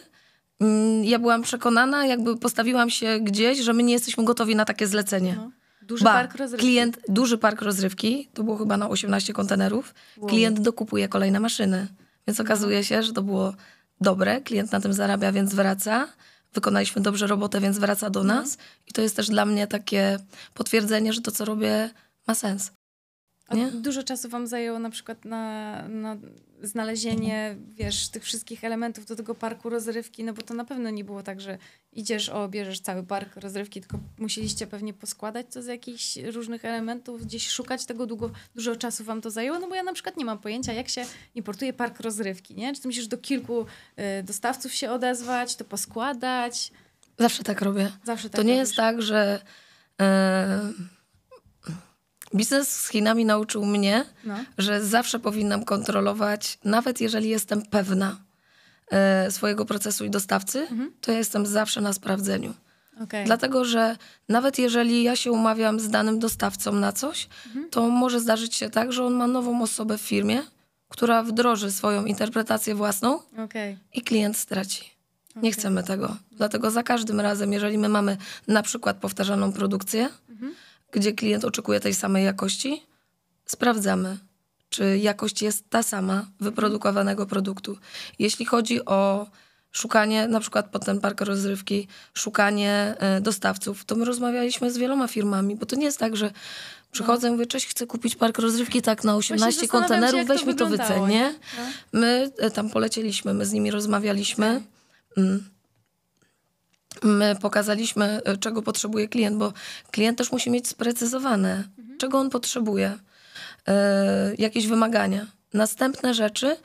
Mm, ja byłam przekonana, jakby postawiłam się gdzieś, że my nie jesteśmy gotowi na takie zlecenie. No. Duży ba, park rozrywki. Klient, duży park rozrywki, to było chyba na 18 kontenerów. Wow. Klient dokupuje kolejne maszyny. Więc okazuje się, że to było dobre, klient na tym zarabia, więc wraca. Wykonaliśmy dobrze robotę, więc wraca do nas. Mhm. I to jest też dla mnie takie potwierdzenie, że to, co robię, ma sens. dużo czasu wam zajęło na przykład na, na znalezienie, mhm. wiesz, tych wszystkich elementów do tego parku rozrywki, no bo to na pewno nie było tak, że idziesz, o, bierzesz cały park rozrywki, tylko musieliście pewnie poskładać to z jakichś różnych elementów, gdzieś szukać tego długo, dużo czasu wam to zajęło, no bo ja na przykład nie mam pojęcia, jak się importuje park rozrywki, nie? Czy ty musisz do kilku y, dostawców się odezwać, to poskładać? Zawsze tak robię. Zawsze tak To nie jest tak, że... Yy Biznes z Chinami nauczył mnie, no. że zawsze powinnam kontrolować, nawet jeżeli jestem pewna e, swojego procesu i dostawcy, mhm. to ja jestem zawsze na sprawdzeniu. Okay. Dlatego, że nawet jeżeli ja się umawiam z danym dostawcą na coś, mhm. to może zdarzyć się tak, że on ma nową osobę w firmie, która wdroży swoją interpretację własną okay. i klient straci. Okay. Nie chcemy tego. Dlatego za każdym razem, jeżeli my mamy na przykład powtarzaną produkcję, mhm gdzie klient oczekuje tej samej jakości, sprawdzamy, czy jakość jest ta sama wyprodukowanego produktu. Jeśli chodzi o szukanie, na przykład pod ten park rozrywki, szukanie e, dostawców, to my rozmawialiśmy z wieloma firmami, bo to nie jest tak, że przychodzę i mówię, cześć, chcę kupić park rozrywki, tak na 18 kontenerów, się, to mi to My e, tam polecieliśmy, my z nimi rozmawialiśmy. Mm my pokazaliśmy, e, czego potrzebuje klient, bo klient też musi mieć sprecyzowane, mhm. czego on potrzebuje, e, jakieś wymagania. Następne rzeczy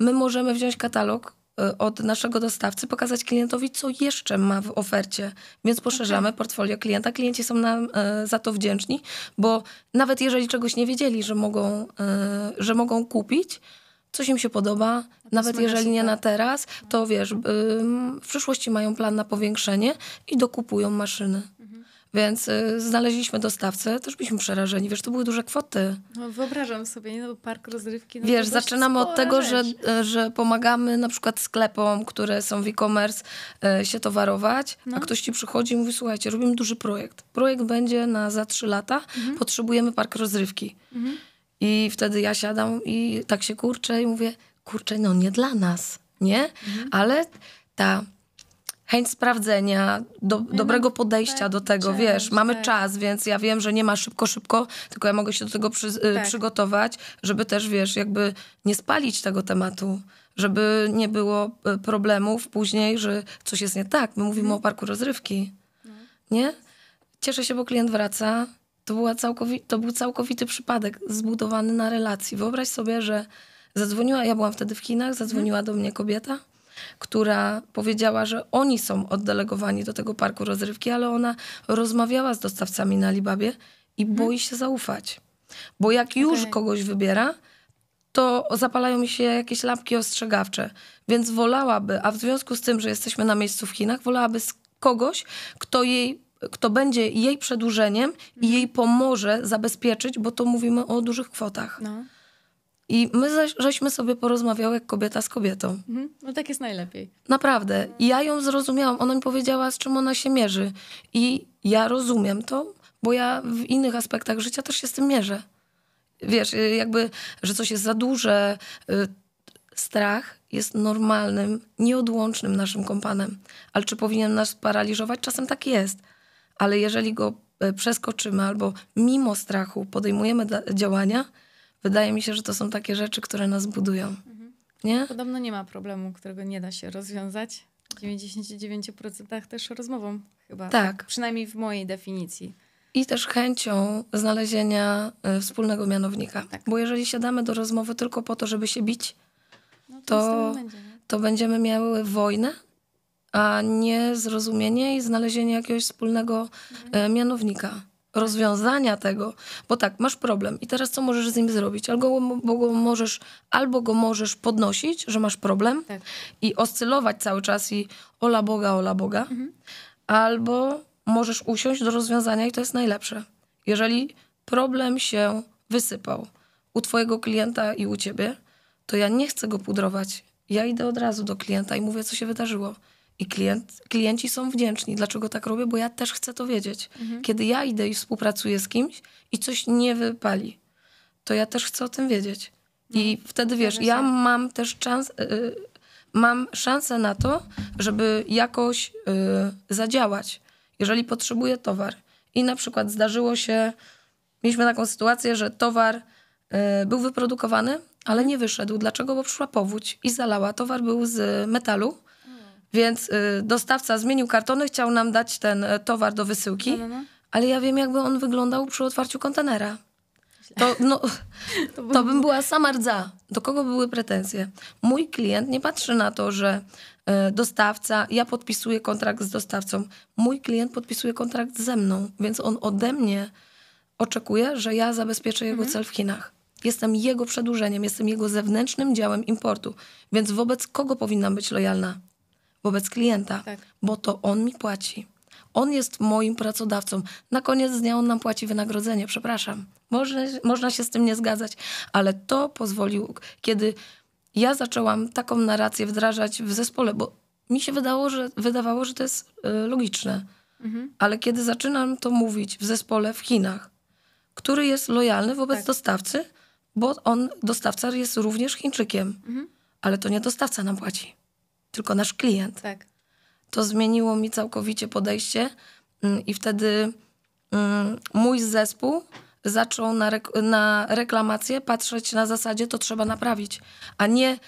my możemy wziąć katalog e, od naszego dostawcy, pokazać klientowi, co jeszcze ma w ofercie, więc poszerzamy okay. portfolio klienta. Klienci są nam za to wdzięczni, bo nawet jeżeli czegoś nie wiedzieli, że mogą, że mogą kupić, coś im się podoba, nawet jeżeli nie na teraz, to mhm. wiesz, w przyszłości mają plan na powiększenie i dokupują maszyny. Mhm. Więc y, znaleźliśmy dostawcę, też byliśmy przerażeni. Wiesz, to były duże kwoty. No, wyobrażam sobie, nie? No, park rozrywki. No, wiesz, zaczynamy od tego, że, y, że pomagamy na przykład sklepom, które są w e-commerce, y, się towarować, no. a ktoś ci przychodzi i mówi: Słuchajcie, robimy duży projekt. Projekt będzie na za trzy lata, mhm. potrzebujemy park rozrywki. Mhm i wtedy ja siadam i tak się kurczę i mówię, kurczę, no nie dla nas, nie? Mhm. Ale ta chęć sprawdzenia, do, no dobrego podejścia do tego, czas, wiesz, mamy tak. czas, więc ja wiem, że nie ma szybko, szybko, tylko ja mogę się do tego przy, y, tak. przygotować, żeby też, wiesz, jakby nie spalić tego tematu, żeby nie było y, problemów później, że coś jest nie tak. My mówimy mhm. o parku rozrywki, no. nie? Cieszę się, bo klient wraca, to, była całkowi- to był całkowity przypadek zbudowany na relacji. Wyobraź sobie, że zadzwoniła, ja byłam wtedy w Chinach, zadzwoniła do mnie kobieta, która powiedziała, że oni są oddelegowani do tego parku rozrywki, ale ona rozmawiała z dostawcami na Alibabie i mhm. boi się zaufać. Bo jak już okay. kogoś wybiera, to zapalają mi się jakieś lampki ostrzegawcze. Więc wolałaby, a w związku z tym, że jesteśmy na miejscu w Chinach, wolałaby kogoś, kto jej kto będzie jej przedłużeniem i jej pomoże zabezpieczyć, bo to mówimy o dużych kwotach. No. I my zaś, żeśmy sobie porozmawiały jak kobieta z kobietą. Mhm. No tak jest najlepiej. Naprawdę. I ja ją zrozumiałam. Ona mi powiedziała, z czym ona się mierzy. I ja rozumiem to, bo ja w innych aspektach życia też się z tym mierzę. Wiesz, y, jakby, że coś jest za duże. Y, strach jest normalnym, nieodłącznym naszym kompanem. Ale czy powinien nas paraliżować? Czasem tak jest ale jeżeli go e, przeskoczymy albo mimo strachu podejmujemy działania, wydaje mi się, że to są takie rzeczy, które nas budują. Mhm. Nie? Podobno nie ma problemu, którego nie da się rozwiązać. W 99% też rozmową chyba. Tak. tak. Przynajmniej w mojej definicji. I też chęcią znalezienia e, wspólnego mianownika. Tak. Bo jeżeli siadamy do rozmowy tylko po to, żeby się bić, no to, to, to, będziemy miały wojnę, a nie zrozumienie i znalezienie jakiegoś wspólnego mhm. mianownika. Rozwiązania tego, bo tak, masz problem i teraz co możesz z nim zrobić? Albo go możesz, albo go możesz podnosić, że masz problem tak. i oscylować cały czas i ola Boga, ola Boga, mhm. albo możesz usiąść do rozwiązania i to jest najlepsze. Jeżeli problem się wysypał u twojego klienta i u ciebie, to ja nie chcę go pudrować. Ja idę od razu do klienta i mówię, co się wydarzyło i klient, klienci są wdzięczni. Dlaczego tak robię? Bo ja też chcę to wiedzieć. Mhm. Kiedy ja idę i współpracuję z kimś i coś nie wypali, to ja też chcę o tym wiedzieć. I no, wtedy wiesz, ja mam też czas, y, y, mam szansę na to, żeby jakoś y, zadziałać, jeżeli potrzebuję towar. I na przykład zdarzyło się, mieliśmy taką sytuację, że towar był wyprodukowany, ale mhm. nie wyszedł. Dlaczego? Bo przyszła powódź i zalała. Towar był z metalu więc y, dostawca zmienił kartony, chciał nam dać ten e, towar do wysyłki, no, no, no. ale ja wiem, jakby on wyglądał przy otwarciu kontenera. To, no, to, bym... była sama rdza. Do kogo były pretensje? Mój klient nie patrzy na to, że e, dostawca, ja podpisuję kontrakt z dostawcą. Mój klient podpisuje kontrakt ze mną, więc on ode mnie oczekuje, że ja zabezpieczę jego mhm. cel w Chinach. Jestem jego przedłużeniem, jestem jego zewnętrznym działem importu, więc wobec kogo powinnam być lojalna? wobec klienta, tak. bo to on mi płaci. On jest moim pracodawcą. Na koniec dnia on nam płaci wynagrodzenie, przepraszam. Można, można się z tym nie zgadzać, ale to pozwolił, kiedy ja zaczęłam taką narrację wdrażać w zespole, bo mi się wydało, że, wydawało, że to jest y, logiczne. Mhm. Ale kiedy zaczynam to mówić w zespole w Chinach, który jest lojalny wobec tak. dostawcy, bo on, dostawca jest również Chińczykiem, mhm. ale to nie dostawca nam płaci tylko nasz klient. Tak. To zmieniło mi całkowicie podejście mm, i wtedy mm, mój zespół zaczął na, rek- na reklamację patrzeć na zasadzie, to trzeba naprawić, a nie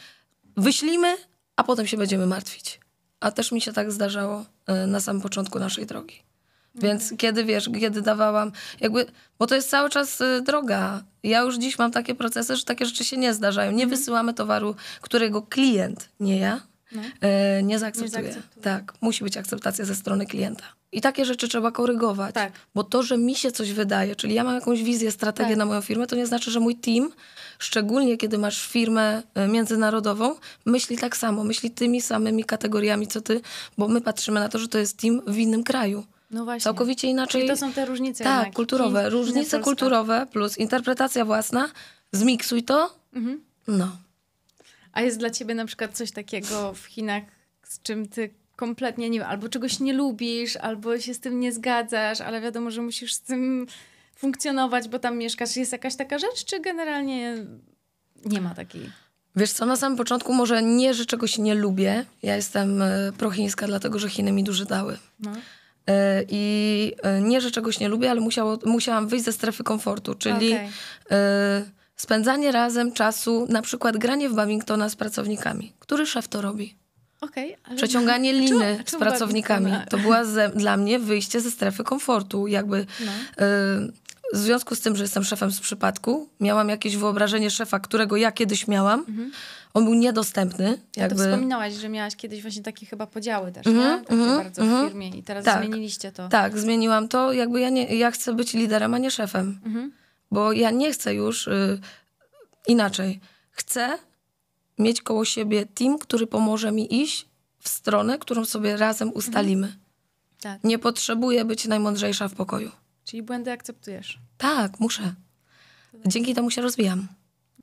wyślimy, a potem się będziemy martwić. A też mi się tak zdarzało e, na samym początku naszej drogi. Mhm. Więc okay. kiedy wiesz, kiedy dawałam, jakby, bo to jest cały czas e, droga. Ja już dziś mam takie procesy, że takie rzeczy się nie zdarzają. Nie mm. wysyłamy towaru, którego klient, nie ja, no. E, nie, zaakceptuje. nie Tak, musi być akceptacja ze strony klienta. I takie rzeczy trzeba korygować. Tak. Bo to, że mi się coś wydaje, czyli ja mam jakąś wizję, strategię tak. na moją firmę, to nie znaczy, że mój team, szczególnie kiedy masz firmę e, międzynarodową, myśli tak samo, myśli tymi samymi kategoriami co ty, bo my patrzymy na to, że to jest team w innym kraju. No właśnie. Całkowicie inaczej. Czyli to są te różnice. Tak, jednak. kulturowe. Różnice kulturowe plus interpretacja własna. Zmiksuj to. Mhm. No. A jest dla ciebie na przykład coś takiego w Chinach, z czym ty kompletnie nie wiem, albo czegoś nie lubisz, albo się z tym nie zgadzasz, ale wiadomo, że musisz z tym funkcjonować, bo tam mieszkasz. Jest jakaś taka rzecz, czy generalnie nie ma takiej? Wiesz co, na samym początku może nie, że czegoś nie lubię. Ja jestem e, prochińska, dlatego że Chiny mi dużo dały. No. E, I e, nie, że czegoś nie lubię, ale musiało, musiałam wyjść ze strefy komfortu, czyli okay. Spędzanie razem czasu, na przykład granie w badmintona z pracownikami. Który szef to robi? Okay, ale... Przeciąganie liny czemu, czemu z pracownikami. To była ze, dla mnie wyjście ze strefy komfortu. Jakby no. y, w związku z tym, że jestem szefem z przypadku, miałam jakieś wyobrażenie szefa, którego ja kiedyś miałam. Mhm. On był niedostępny. Ja to wspominałaś, że miałaś kiedyś właśnie takie chyba podziały też, nie? Mhm, takie mhm, bardzo w mhm. firmie i teraz tak, zmieniliście to. Tak, zmieniłam to. Jakby ja, nie, ja chcę być liderem, a nie szefem. Mhm bo ja nie chcę już y, inaczej. Chcę mieć koło siebie team, który pomoże mi iść w stronę, którą sobie razem mhm. ustalimy. Mhm. Tak. Nie potrzebuję być najmądrzejsza w pokoju. Czyli błędy akceptujesz? Tak, muszę. Dzięki temu się rozwijam.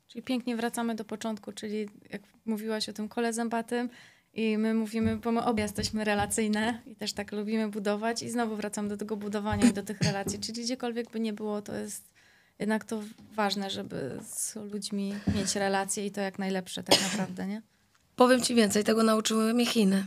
Czyli pięknie wracamy do początku, czyli jak mówiłaś o tym kole zębatym i my mówimy, bo my obie jesteśmy relacyjne i też tak lubimy budować i znowu wracam do tego budowania i do tych relacji, czyli gdziekolwiek by nie było, to jest jednak to ważne, żeby z ludźmi mieć relacje i to jak najlepsze tak naprawdę, nie? Powiem ci więcej, tego nauczyły mnie Chiny.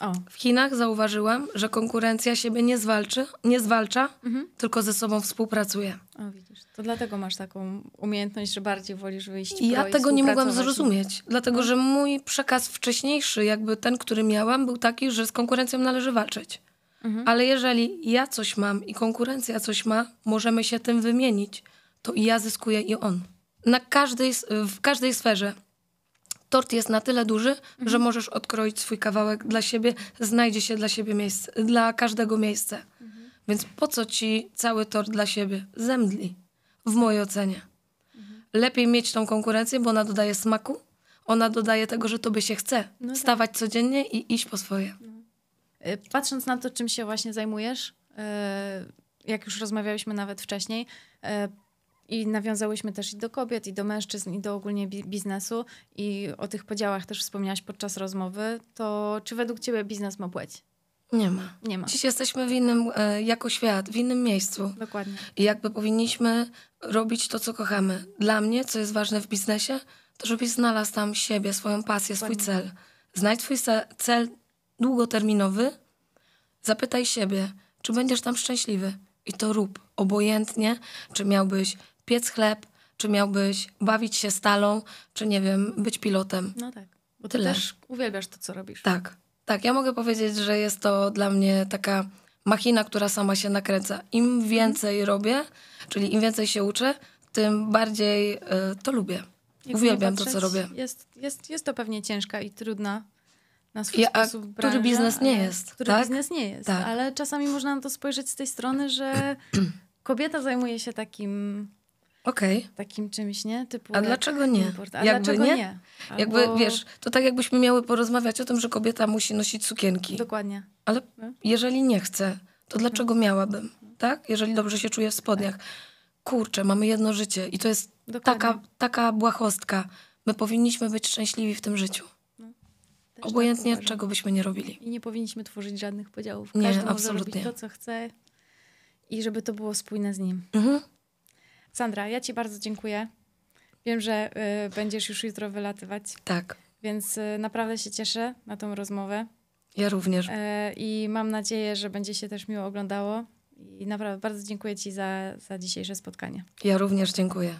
O. W Chinach zauważyłam, że konkurencja siebie nie, zwalczy, nie zwalcza, mhm. tylko ze sobą współpracuje. O, widzisz. To dlatego masz taką umiejętność, że bardziej wolisz wyjść I Ja tego nie mogłam zrozumieć, dlatego no. że mój przekaz wcześniejszy, jakby ten, który miałam, był taki, że z konkurencją należy walczyć. Mhm. Ale jeżeli ja coś mam i konkurencja coś ma, możemy się tym wymienić to i ja zyskuję, i on. Na każdej, w każdej sferze tort jest na tyle duży, mhm. że możesz odkroić swój kawałek dla siebie, znajdzie się dla siebie miejsce, dla każdego miejsce. Mhm. Więc po co ci cały tort dla siebie? Zemdli, w mojej ocenie. Mhm. Lepiej mieć tą konkurencję, bo ona dodaje smaku, ona dodaje tego, że tobie się chce. No tak. Stawać codziennie i iść po swoje. No. E, patrząc na to, czym się właśnie zajmujesz, e, jak już rozmawiałyśmy nawet wcześniej, e, i nawiązałyśmy też i do kobiet, i do mężczyzn, i do ogólnie biznesu. I o tych podziałach też wspomniałaś podczas rozmowy. To czy według ciebie biznes ma płeć? Nie ma. Nie ma. Dziś jesteśmy w innym, e, jako świat, w innym miejscu. Dokładnie. I jakby powinniśmy robić to, co kochamy. Dla mnie, co jest ważne w biznesie, to żebyś znalazł tam siebie, swoją pasję, Dokładnie. swój cel. Znajdź swój cel długoterminowy, zapytaj siebie, czy będziesz tam szczęśliwy. I to rób. Obojętnie, czy miałbyś piec chleb, czy miałbyś bawić się stalą, czy nie wiem, być pilotem. No tak, bo ty Tyle. też uwielbiasz to, co robisz. Tak, tak. Ja mogę powiedzieć, że jest to dla mnie taka machina, która sama się nakręca. Im mhm. więcej robię, czyli im więcej się uczę, tym bardziej y, to lubię. Jak Uwielbiam patrzeć, to, co robię. Jest, jest, jest to pewnie ciężka i trudna na swój ja, sposób branża, Który biznes nie jest, Który tak? biznes nie jest, tak. ale czasami można na to spojrzeć z tej strony, że kobieta zajmuje się takim okay. takim czymś, nie? Typu, A dlaczego nie? Import. A jakby dlaczego nie? nie? Albo... Jakby, wiesz, to tak jakbyśmy miały porozmawiać o tym, że kobieta musi nosić sukienki. Dokładnie. Ale no. jeżeli nie chce, to mhm. dlaczego miałabym, tak? Jeżeli dobrze się czuję w spodniach. Tak. Kurczę, mamy jedno życie i to jest taka, taka błahostka. My powinniśmy być szczęśliwi w tym życiu. No. Też tak Obojętnie tak czego byśmy nie robili. I nie powinniśmy tworzyć żadnych podziałów. Każdy nie, absolutnie. może robić to, co chce i żeby to było spójne z nim. Mhm. Sandra, ja Ci bardzo dziękuję. Wiem, że y, będziesz już jutro wylatywać. Tak. Więc y, naprawdę się cieszę na tą rozmowę. Ja również. Y, I mam nadzieję, że będzie się też miło oglądało. I naprawdę bardzo dziękuję Ci za, za dzisiejsze spotkanie. Ja również dziękuję.